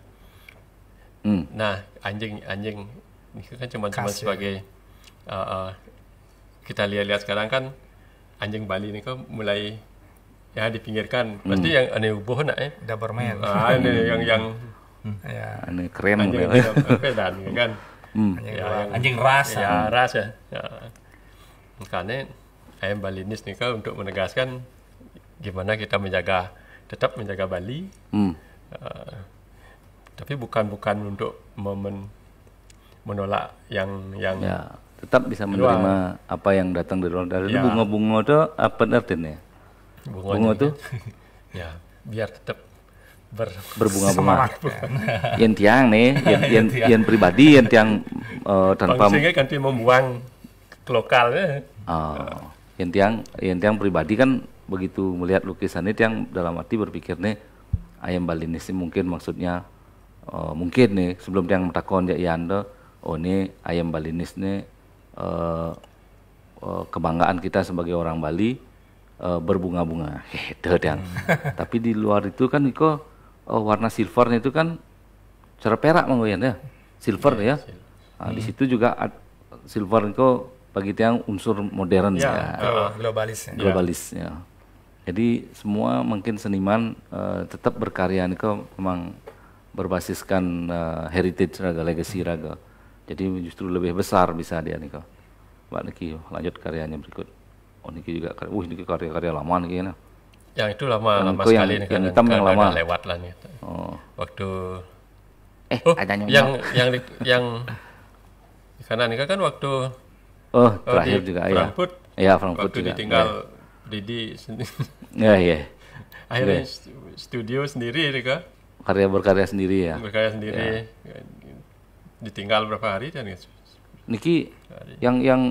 Hmm. Nah, anjing anjing itu kan cuma cuma sebagai uh, uh, kita lihat-lihat sekarang kan anjing Bali ini kan mulai ya dipinggirkan. Hmm. Berarti hmm. yang aneh uboh nak eh. Doberman. Ah, ini yang yang hmm. ya. aneh keren anjing, ya. Keren kan. Hmm. Anjing, ya, yang, anjing ras. Ya, hmm. ras ya. ya. Makanya ayam Balinis nih kan untuk menegaskan gimana kita menjaga tetap menjaga Bali. Hmm. Uh, tapi bukan bukan untuk momen menolak yang yang ya, tetap bisa menerima luar. apa yang datang dari luar dari ya. bunga-bunga itu apa ah, artinya bunga, bunga itu ya biar tetap ber berbunga-bunga yang tiang nih yang yang, yang pribadi yang tiang uh, tanpa sehingga ganti membuang ke lokal oh. Eh. Ah, yang tiang yang tiang pribadi kan begitu melihat lukisan itu yang dalam arti berpikir nih ayam Balinese mungkin maksudnya uh, mungkin nih sebelum yang takon ya anda oh ini ayam Balinis nih uh, uh, kebanggaan kita sebagai orang Bali uh, berbunga-bunga hehehe dan gitu, hmm. tapi di luar itu kan Iko uh, warna silvernya itu kan cara perak mang ya silver yeah, ya iya, nah, hmm. di situ juga ad, silver itu bagi tiang unsur modern ya, ya. Uh, globalis iya. globalis ya. ya jadi semua mungkin seniman uh, tetap berkarya kok memang berbasiskan uh, heritage raga, legacy raga. Jadi justru lebih besar bisa dia nih kok. Mbak Niki lanjut karyanya berikut. Oh Niki juga karya, uh ini karya-karya lama nih kayaknya. Yang itu lama yang lama sekali yang, nih, yang hitam yang lama. lewat lah nih. Oh. Waktu eh oh, ada yang yang yang, yang karena Nika kan waktu oh terakhir di juga iya. Frankfurt, ya. Frankfurt waktu ditinggal ya. Didi sendiri. Ya ya. Akhirnya ya. studio sendiri nih kak. Karya berkarya sendiri ya. Berkarya sendiri. Ya. Ditinggal berapa hari dan Niki hari. yang yang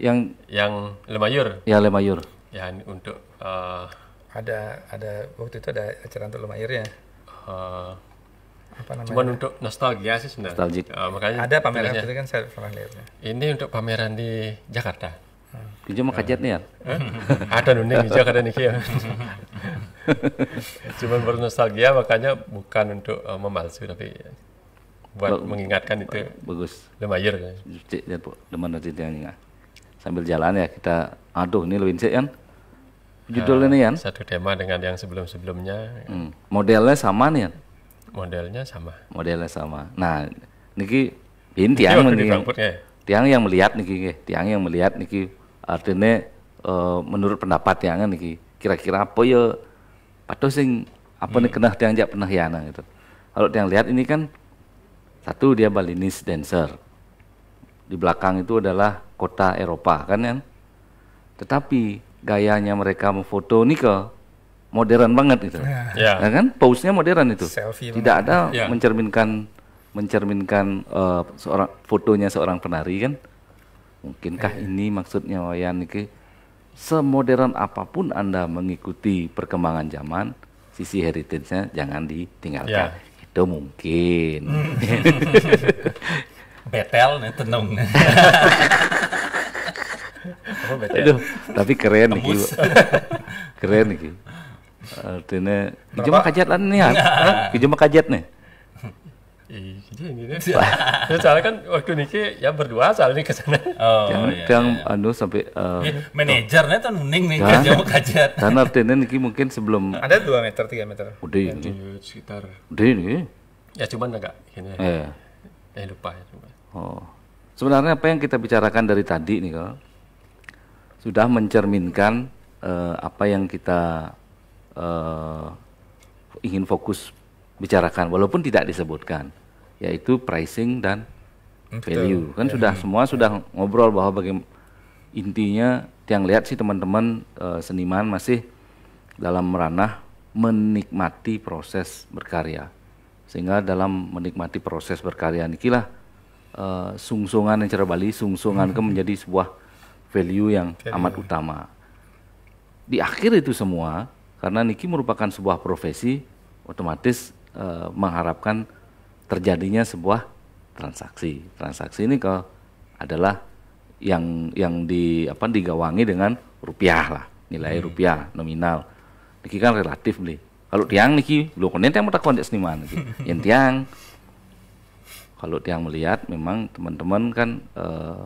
yang yang Lemayur. Ya Lemayur. Ya untuk uh, ada ada waktu itu ada acara untuk Lemayurnya. Uh, eh, apa namanya? Cuman untuk nostalgia sih sebenarnya. Uh, makanya ada pameran itu kan saya pernah lihat. Ya. Ini untuk pameran di Jakarta. Itu mau kajet nih ya. Ada nih di Jakarta nih ya. cuma bernostalgia makanya bukan untuk uh, memalsu tapi buat mengingatkan itu. Bagus. Lemayir. Ya. Cik, ya, Leman ah. Sambil jalan ya kita, aduh ini lebih kan judulnya eh, nih kan satu tema dengan yang sebelum sebelumnya hmm. modelnya sama nih kan modelnya sama modelnya sama nah niki ini tiang niki ya? tiang yang melihat niki tiang yang melihat niki artinya uh, menurut pendapat tiangnya niki kira-kira apa ya Waduh sing apa hmm. nih kena tiang jak pernah hiana ya, gitu. Kalau tiang lihat ini kan satu dia Balinese dancer. Di belakang itu adalah kota Eropa kan ya. Tetapi gayanya mereka memfoto ini ke modern banget gitu. Yeah. Yeah. Nah, kan pose-nya modern itu. Selfie Tidak ada yeah. mencerminkan mencerminkan uh, seorang fotonya seorang penari kan. Mungkinkah yeah. Ya. ini maksudnya Wayan iki semodern apapun Anda mengikuti perkembangan zaman, sisi heritage-nya jangan ditinggalkan. Ya. Itu mungkin. Hmm. betel nih tenung. oh, Aduh, tapi keren nih. keren nih. Artinya, cuma kajat lah nih. Cuma kajat nih. Iya, jadi ini sih. soalnya kan waktu niki ya berdua soalnya ke sana. Oh, yang, iya, yang iya. anu sampai uh, manajernya tuh mending nih kan, jauh kajat. Dan artinya niki mungkin sebelum ada dua meter tiga meter. Udah ini. Iya, sekitar. Udah ini. Ya cuman agak ini. Eh. Eh lupa ya lupa. Oh. Sebenarnya apa yang kita bicarakan dari tadi nih kalau sudah mencerminkan uh, apa yang kita uh, ingin fokus bicarakan walaupun tidak disebutkan yaitu pricing dan value. Kan ya, sudah semua sudah iya. ngobrol bahwa bagaimana intinya yang lihat sih teman-teman uh, seniman masih dalam ranah menikmati proses berkarya. Sehingga dalam menikmati proses berkarya nikilah uh, eh, sungsungan yang cara Bali sungsungan hmm. ke menjadi sebuah value yang value. amat utama. Di akhir itu semua karena niki merupakan sebuah profesi otomatis uh, mengharapkan terjadinya sebuah transaksi. Transaksi ini ke adalah yang yang di apa digawangi dengan rupiah lah, nilai hmm. rupiah nominal. Niki kan relatif beli. Kalau tiang niki lho nanti tiang mau dek seniman niki. yang tiang kalau tiang melihat memang teman-teman kan uh,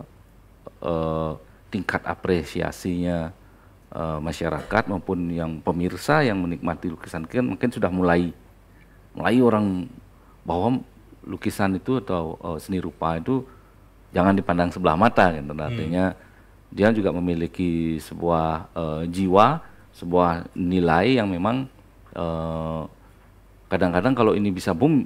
uh, tingkat apresiasinya uh, masyarakat maupun yang pemirsa yang menikmati lukisan kan mungkin sudah mulai mulai orang bahwa lukisan itu atau uh, seni rupa itu jangan dipandang sebelah mata gitu hmm. artinya dia juga memiliki sebuah uh, jiwa sebuah nilai yang memang kadang eh, kadang-kadang kalau ini bisa boom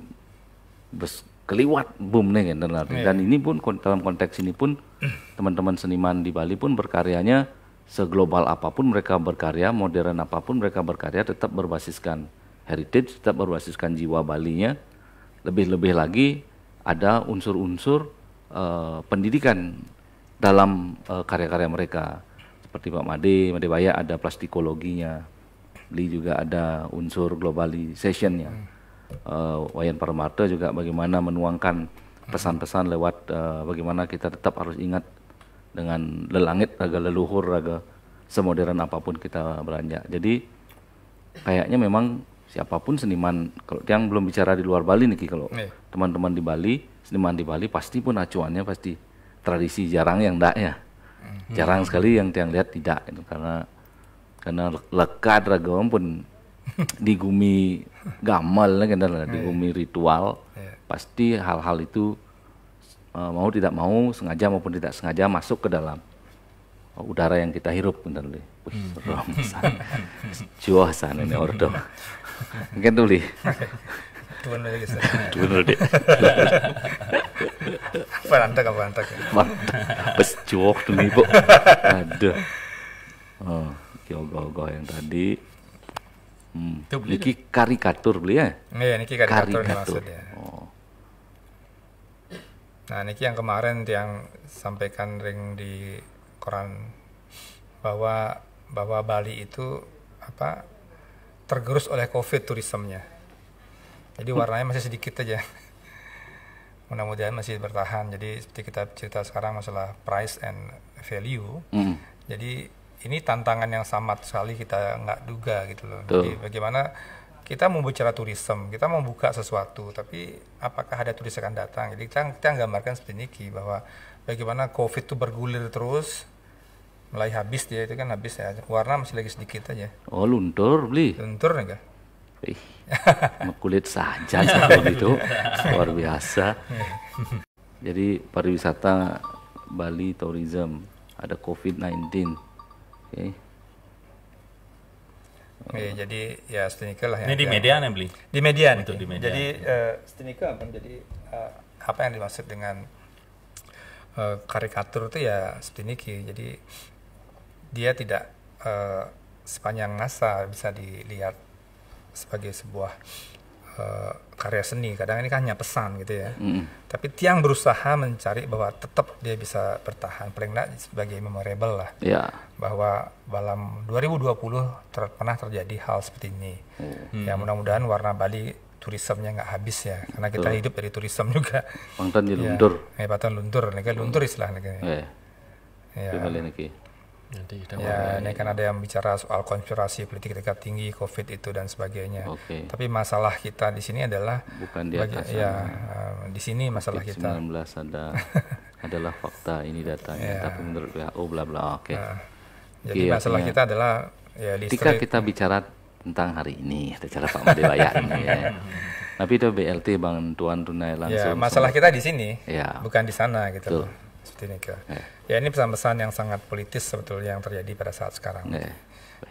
bes, keliwat boom nih gitu yeah. dan ini pun dalam konteks ini pun teman-teman seniman di Bali pun berkaryanya seglobal apapun mereka berkarya modern apapun mereka berkarya tetap berbasiskan heritage tetap berbasiskan jiwa Balinya lebih-lebih lagi ada unsur-unsur uh, pendidikan dalam uh, karya-karya mereka. Seperti Pak Made, Made Baya ada plastikologinya, Li juga ada unsur globalizationnya. Uh, hmm. eh, Wayan Parmarta juga bagaimana menuangkan pesan-pesan lewat uh, bagaimana kita tetap harus ingat dengan lelangit, raga leluhur, raga semodern apapun kita beranjak. Jadi kayaknya memang siapapun seniman kalau yang belum bicara di luar Bali nih kalau iya. teman-teman di Bali seniman di Bali pasti pun acuannya pasti tradisi jarang yang tidak ya mhm. jarang sekali yang tiang lihat tidak itu karena karena lekat ragam pun digumi gumi gamal kan iya. di ritual iya. pasti hal-hal itu eh, mau tidak mau sengaja maupun tidak sengaja masuk ke dalam eh, udara yang kita hirup bener deh. Hmm. Wih, serem ini ordo. Mungkin tuli. Dua gitu. deh. Pantak apa pantak? Pantak. Bes cuok tuh nih bu. Ada. Oh, kiogogo yang tadi. Hmm. Niki karikatur beli ya? Iya, niki karikatur, karikatur. maksudnya. Oh. Nah, niki yang kemarin yang sampaikan ring di koran bahwa bahwa Bali itu apa tergerus oleh COVID turismnya. Jadi warnanya masih sedikit aja. Mudah-mudahan masih bertahan. Jadi seperti kita cerita sekarang masalah price and value. Mm. Jadi ini tantangan yang sama sekali kita nggak duga gitu loh. Tuh. Jadi bagaimana kita mau bicara turisme, kita mau buka sesuatu, tapi apakah ada turis akan datang? Jadi kita, kita gambarkan seperti ini bahwa bagaimana COVID itu bergulir terus, mulai habis dia itu kan habis ya warna masih lagi sedikit aja oh luntur beli luntur enggak Ih, kulit saja sebelum itu luar biasa. Jadi pariwisata Bali tourism ada COVID-19. Oke. Okay. Ya, jadi ya Stinika lah. Ya. Ini di median yang beli. Di median. Untuk di median. Jadi uh, ya. eh, Stinika apa? Jadi uh, apa yang dimaksud dengan eh, karikatur itu ya Stiniki. Jadi dia tidak uh, sepanjang masa bisa dilihat sebagai sebuah uh, karya seni. Kadang ini kan hanya pesan gitu ya. Mm. Tapi Tiang berusaha mencari bahwa tetap dia bisa bertahan paling tidak sebagai memorable lah. Yeah. Bahwa dalam 2020 ter pernah terjadi hal seperti ini. Mm. Ya hmm. mudah-mudahan warna Bali turismenya nggak habis ya karena kita Betul. hidup dari turism juga Pantan di luntur ya, eh, kan hmm. kan ya pantan luntur nih luntur istilahnya yeah. ya. Nanti ya, ini kan ada yang bicara soal konspirasi politik tingkat tinggi, COVID itu dan sebagainya. Okay. Tapi masalah kita di sini adalah bukan di atas. ya, eh, di sini masalah COVID kita. 19 ada adalah fakta ini datanya, yeah. tapi menurut WHO bla bla. Oke. Okay. Nah, jadi -kira. masalah kita adalah ya listrik. Ketika kita bicara tentang hari ini, bicara Pak Madebayat ini ya. Tapi itu BLT bang Tuan tunai langsung. Ya, masalah kita di sini, ya. bukan di sana gitu. Betul. Seperti ini. Ya Ya ini pesan-pesan yang sangat politis sebetulnya yang terjadi pada saat sekarang. Yeah.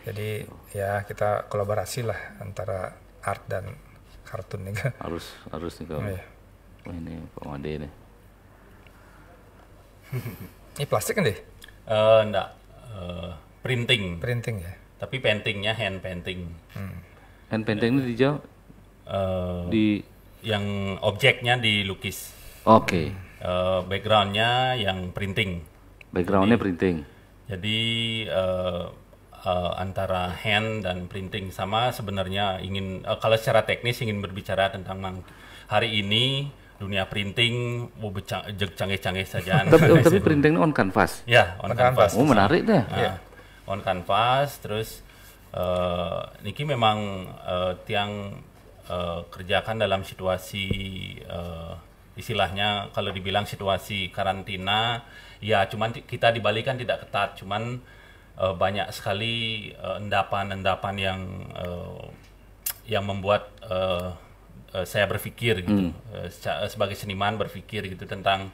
Jadi ya kita kolaborasi lah antara art dan kartun nih kan. Harus harus nih kalau. Iya. Yeah. Ini Pak Made ini. ini plastik kan deh? Uh, enggak. Uh, printing. Printing ya. Tapi paintingnya hand painting. Hmm. Hand painting itu dijawab? Eh, di yang objeknya dilukis. Oke. Okay. Uh, backgroundnya yang printing. Backgroundnya jadi, printing. Jadi uh, uh, antara hand dan printing sama sebenarnya ingin uh, kalau secara teknis ingin berbicara tentang hari ini dunia printing mau oh, canggih-canggih saja. tapi, tapi printing on canvas. Ya, on, on canvas. canvas. Oh, menarik deh. Nah, yeah. On canvas terus uh, niki memang uh, tiang uh, kerjakan dalam situasi uh, istilahnya kalau dibilang situasi karantina ya cuman kita di Bali kan tidak ketat cuman uh, banyak sekali eh, endapan-endapan yang uh, yang membuat uh, uh, saya berpikir gitu hmm. uh, sebagai seniman berpikir gitu tentang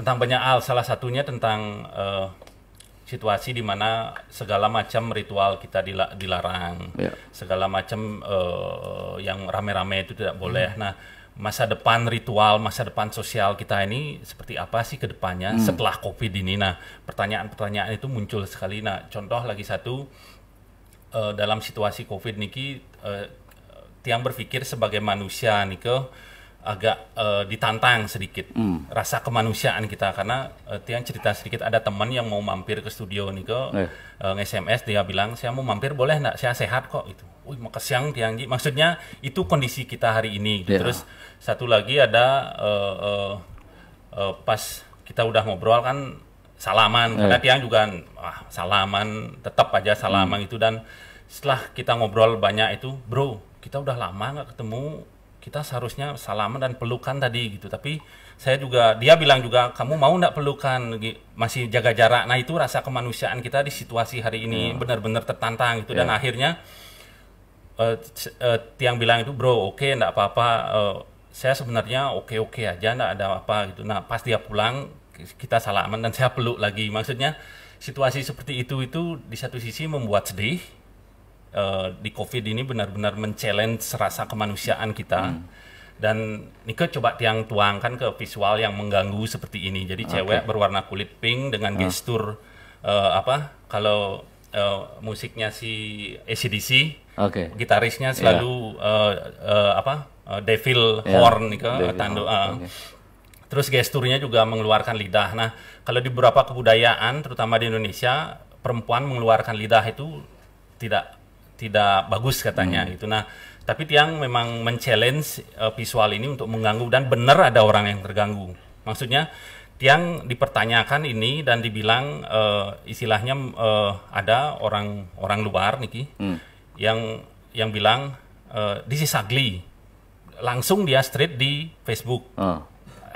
tentang banyak hal salah satunya tentang uh, situasi di mana segala macam ritual kita dilarang yeah. segala macam uh, yang rame-rame itu tidak boleh hmm. nah masa depan ritual, masa depan sosial kita ini seperti apa sih ke depannya hmm. setelah COVID ini? Nah, pertanyaan-pertanyaan itu muncul sekali. Nah, contoh lagi satu uh, dalam situasi COVID niki uh, tiang berpikir sebagai manusia niko agak uh, ditantang sedikit hmm. rasa kemanusiaan kita karena uh, tiang cerita sedikit ada teman yang mau mampir ke studio niko eh. uh, SMS dia bilang saya mau mampir boleh nggak saya sehat kok itu wih makasiang tiangji maksudnya itu kondisi kita hari ini gitu. yeah. terus satu lagi ada uh, uh, uh, pas kita udah ngobrol kan salaman yeah. karena tiang juga ah, salaman tetap aja salaman hmm. itu dan setelah kita ngobrol banyak itu bro kita udah lama nggak ketemu kita seharusnya salaman dan pelukan tadi gitu tapi saya juga dia bilang juga kamu mau nggak pelukan masih jaga jarak nah itu rasa kemanusiaan kita di situasi hari ini iya. benar-benar tertantang gitu yeah. dan iya. akhirnya uh, tiang bilang itu bro oke okay, enggak apa-apa uh, saya sebenarnya oke-oke okay -okay aja enggak ada apa gitu nah pas dia pulang kita salaman dan saya peluk lagi maksudnya situasi seperti itu itu di satu sisi membuat sedih uh, di covid ini benar-benar men-challenge rasa kemanusiaan kita hmm. dan Nike coba tiang tuangkan ke visual yang mengganggu seperti ini jadi okay. cewek berwarna kulit pink dengan uh. gestur uh, apa kalau uh, musiknya si ACDC okay. gitarisnya selalu yeah. Iya. uh, eh, uh, apa uh, devil yeah. horn ke devil tando Uh. Eh. Okay. terus gesturnya juga mengeluarkan lidah nah kalau di beberapa kebudayaan terutama di Indonesia perempuan mengeluarkan lidah itu tidak tidak bagus katanya hmm. gitu nah tapi tiang memang men uh, visual ini untuk mengganggu dan benar ada orang yang terganggu maksudnya Tiang dipertanyakan ini dan dibilang uh, istilahnya uh, ada orang orang luar niki hmm yang yang bilang uh, this is Langsung dia street di Facebook. Uh.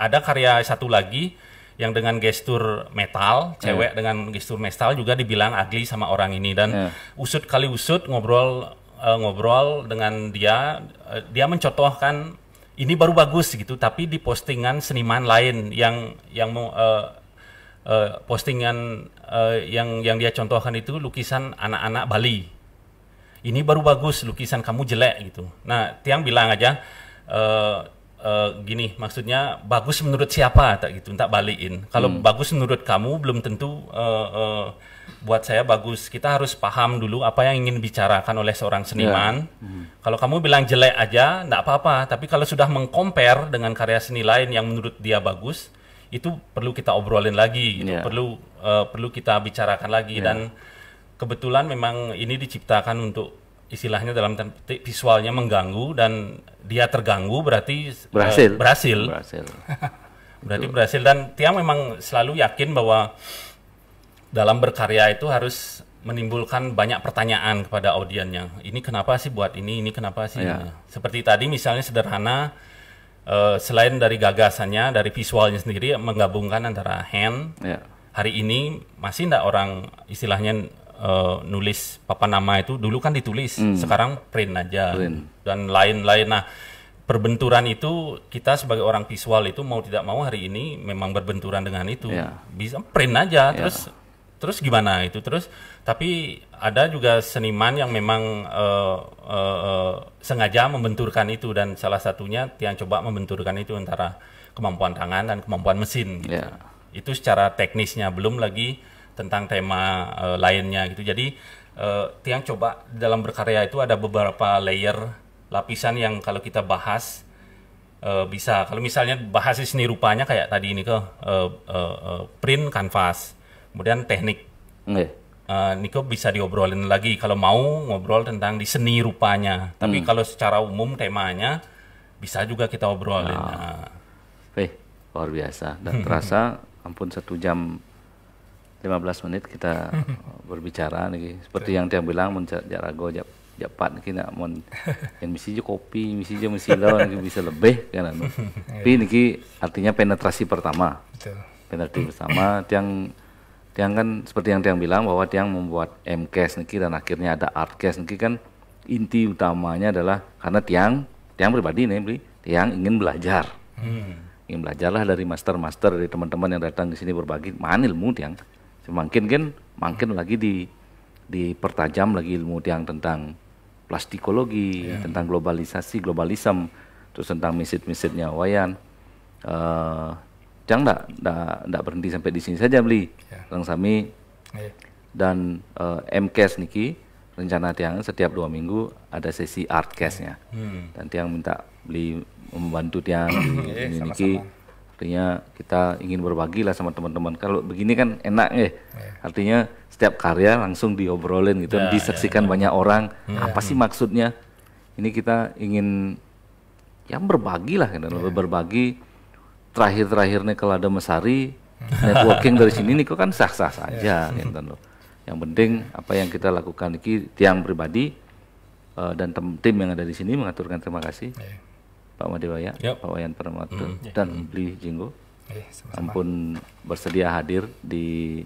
Ada karya satu lagi yang dengan gestur metal, cewek yeah. dengan gestur metal juga dibilang ugly sama orang ini dan yeah. usut kali usut ngobrol uh, ngobrol dengan dia, uh, dia mencontohkan ini baru bagus gitu, tapi di postingan seniman lain yang yang uh, uh, postingan uh, yang yang dia contohkan itu lukisan anak-anak Bali ini baru bagus lukisan kamu jelek gitu nah tiang bilang aja e, e, gini maksudnya bagus menurut siapa tak gitu tak balikin kalau hmm. bagus menurut kamu belum tentu e, e, buat saya bagus kita harus paham dulu apa yang ingin bicarakan oleh seorang seniman yeah. hmm. kalau kamu bilang jelek aja tidak apa-apa tapi kalau sudah mengkomper dengan karya seni lain yang menurut dia bagus itu perlu kita obrolin lagi gitu yeah. perlu uh, perlu kita bicarakan lagi yeah. dan kebetulan memang ini diciptakan untuk istilahnya dalam titik visualnya mengganggu dan dia terganggu berarti berhasil. Uh, berhasil. berhasil. berarti Betul. berhasil dan Tiang memang selalu yakin bahwa dalam berkarya itu harus menimbulkan banyak pertanyaan kepada audiennya. Ini kenapa sih buat ini? Ini kenapa sih? Ya. Seperti tadi misalnya sederhana uh, selain dari gagasannya, dari visualnya sendiri menggabungkan antara hand ya. Hari ini masih tidak orang istilahnya uh, nulis papan nama itu dulu kan ditulis, hmm. sekarang print aja print. dan lain-lain. Nah, perbenturan itu kita sebagai orang visual itu mau tidak mau hari ini memang berbenturan dengan itu. Yeah. Bisa print aja yeah. terus terus gimana itu terus tapi ada juga seniman yang memang uh, uh, uh, sengaja membenturkan itu dan salah satunya yang coba membenturkan itu antara kemampuan tangan dan kemampuan mesin gitu. Ya. yeah. itu secara teknisnya belum lagi tentang tema uh, lainnya gitu. Jadi uh, Tiang coba dalam berkarya itu ada beberapa layer lapisan yang kalau kita bahas uh, bisa. Kalau misalnya bahas di seni rupanya kayak tadi ini ke uh, uh, print kanvas, kemudian teknik. Uh, iya. Niko bisa diobrolin lagi kalau mau ngobrol tentang di seni rupanya. Hmm. Tapi kalau secara umum temanya bisa juga kita obrolin. Ah. Nah. Nah. luar biasa. Dan terasa ampun satu jam 15 menit kita berbicara nih seperti yang Tiang bilang mun jarago jap japat nih, nak mon, yang misi jo kopi misi jo misi lo nih bisa lebih kan anu iya. tapi niki artinya penetrasi pertama penetrasi pertama tiang tiang kan seperti yang tiang bilang bahwa tiang membuat MCAS niki dan akhirnya ada ArtCAS niki kan inti utamanya adalah karena tiang tiang pribadi nih beli tiang ingin belajar hmm. ingin belajarlah dari master-master dari teman-teman yang datang ke sini berbagi mana ilmu tiang Semakin kan makin lagi di dipertajam lagi ilmu yang tentang plastikologi, yeah. tentang globalisasi, globalism, terus tentang misit-misitnya Wayan. Uh, Jang ndak ndak berhenti sampai di sini saja beli. Yeah. Lang Sami yeah. dan uh, eh, mcas niki rencana tiang setiap dua minggu ada sesi artkesnya, case Hmm. Dan tiang minta beli membantu tiang di yeah, niki. Sama -sama artinya kita ingin berbagi lah sama teman-teman kalau begini kan enak ya iya. artinya setiap karya langsung diobrolin gitu ya, disaksikan ya. banyak orang iya. apa sih maksudnya ini kita ingin ya berbagi lah gitu. berbagi terakhir-terakhirnya kalau ada mesari networking dari sini nih kok kan sah-sah saja gitu loh yang penting apa yang kita lakukan ini tiang pribadi uh, dan tim yang ada di sini mengaturkan terima kasih Pak Madewaya, yep. Pak Wayan Permatu mm. dan hmm. Bli Jinggo. Eh, Ampun bersedia hadir di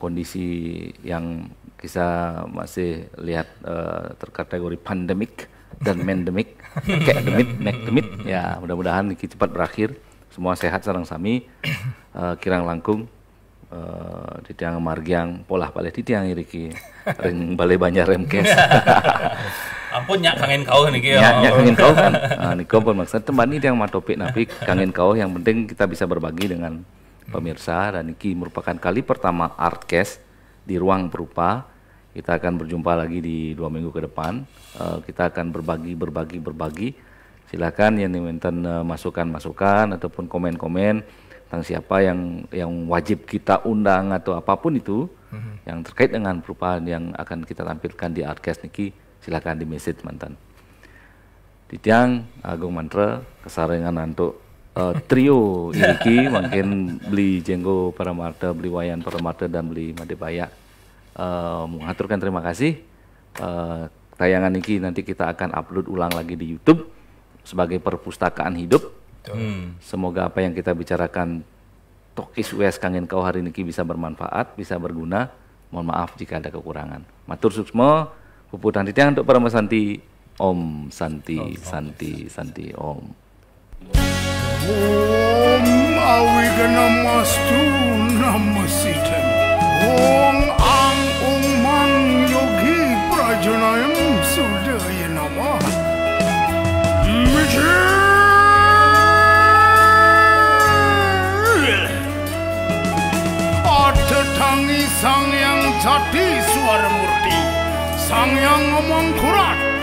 kondisi yang kita masih lihat uh, terkategori pandemik dan mendemik, kayak demit, nek demit. Ya, mudah-mudahan cepat berakhir. Semua sehat sarang sami, uh, kirang langkung. Eh, di tiang margiang polah balai di tiang iriki ring balik banyak remkes ampun nyak kangen kau niki ya nyak kangen kau kan nah, niko pun maksud tempat ini tiang matopik tapi kangen kau yang penting kita bisa berbagi dengan pemirsa dan niki merupakan kali pertama artcast di ruang perupa kita akan berjumpa lagi di dua minggu ke depan eh, kita akan berbagi berbagi berbagi silakan yang diminta eh, masukan masukan ataupun komen komen tentang siapa yang yang wajib kita undang atau apapun itu hmm. yang terkait dengan perubahan yang akan kita tampilkan di Artcast Niki silahkan di message mantan. di tiang Agung Mantra kesaringan untuk uh, eh, trio Iriki mungkin beli jenggo para marta, beli wayan para marta dan beli madebaya. Uh, mengaturkan terima kasih. Uh, tayangan Niki nanti kita akan upload ulang lagi di YouTube sebagai perpustakaan hidup Betul. Gitu. Hmm. Semoga apa yang kita bicarakan Tokis US Kangen Kau hari ini bisa bermanfaat, bisa berguna. Mohon maaf jika ada kekurangan. Matur suksmo, puputan titiang untuk para Santi. Om Santi, Santi, Santi, Om. Om awi genamastu Om ang mang yogi prajanayam sudaya nama. Sang Yang jadi Suara Murti Sang Yang ngomong Kurat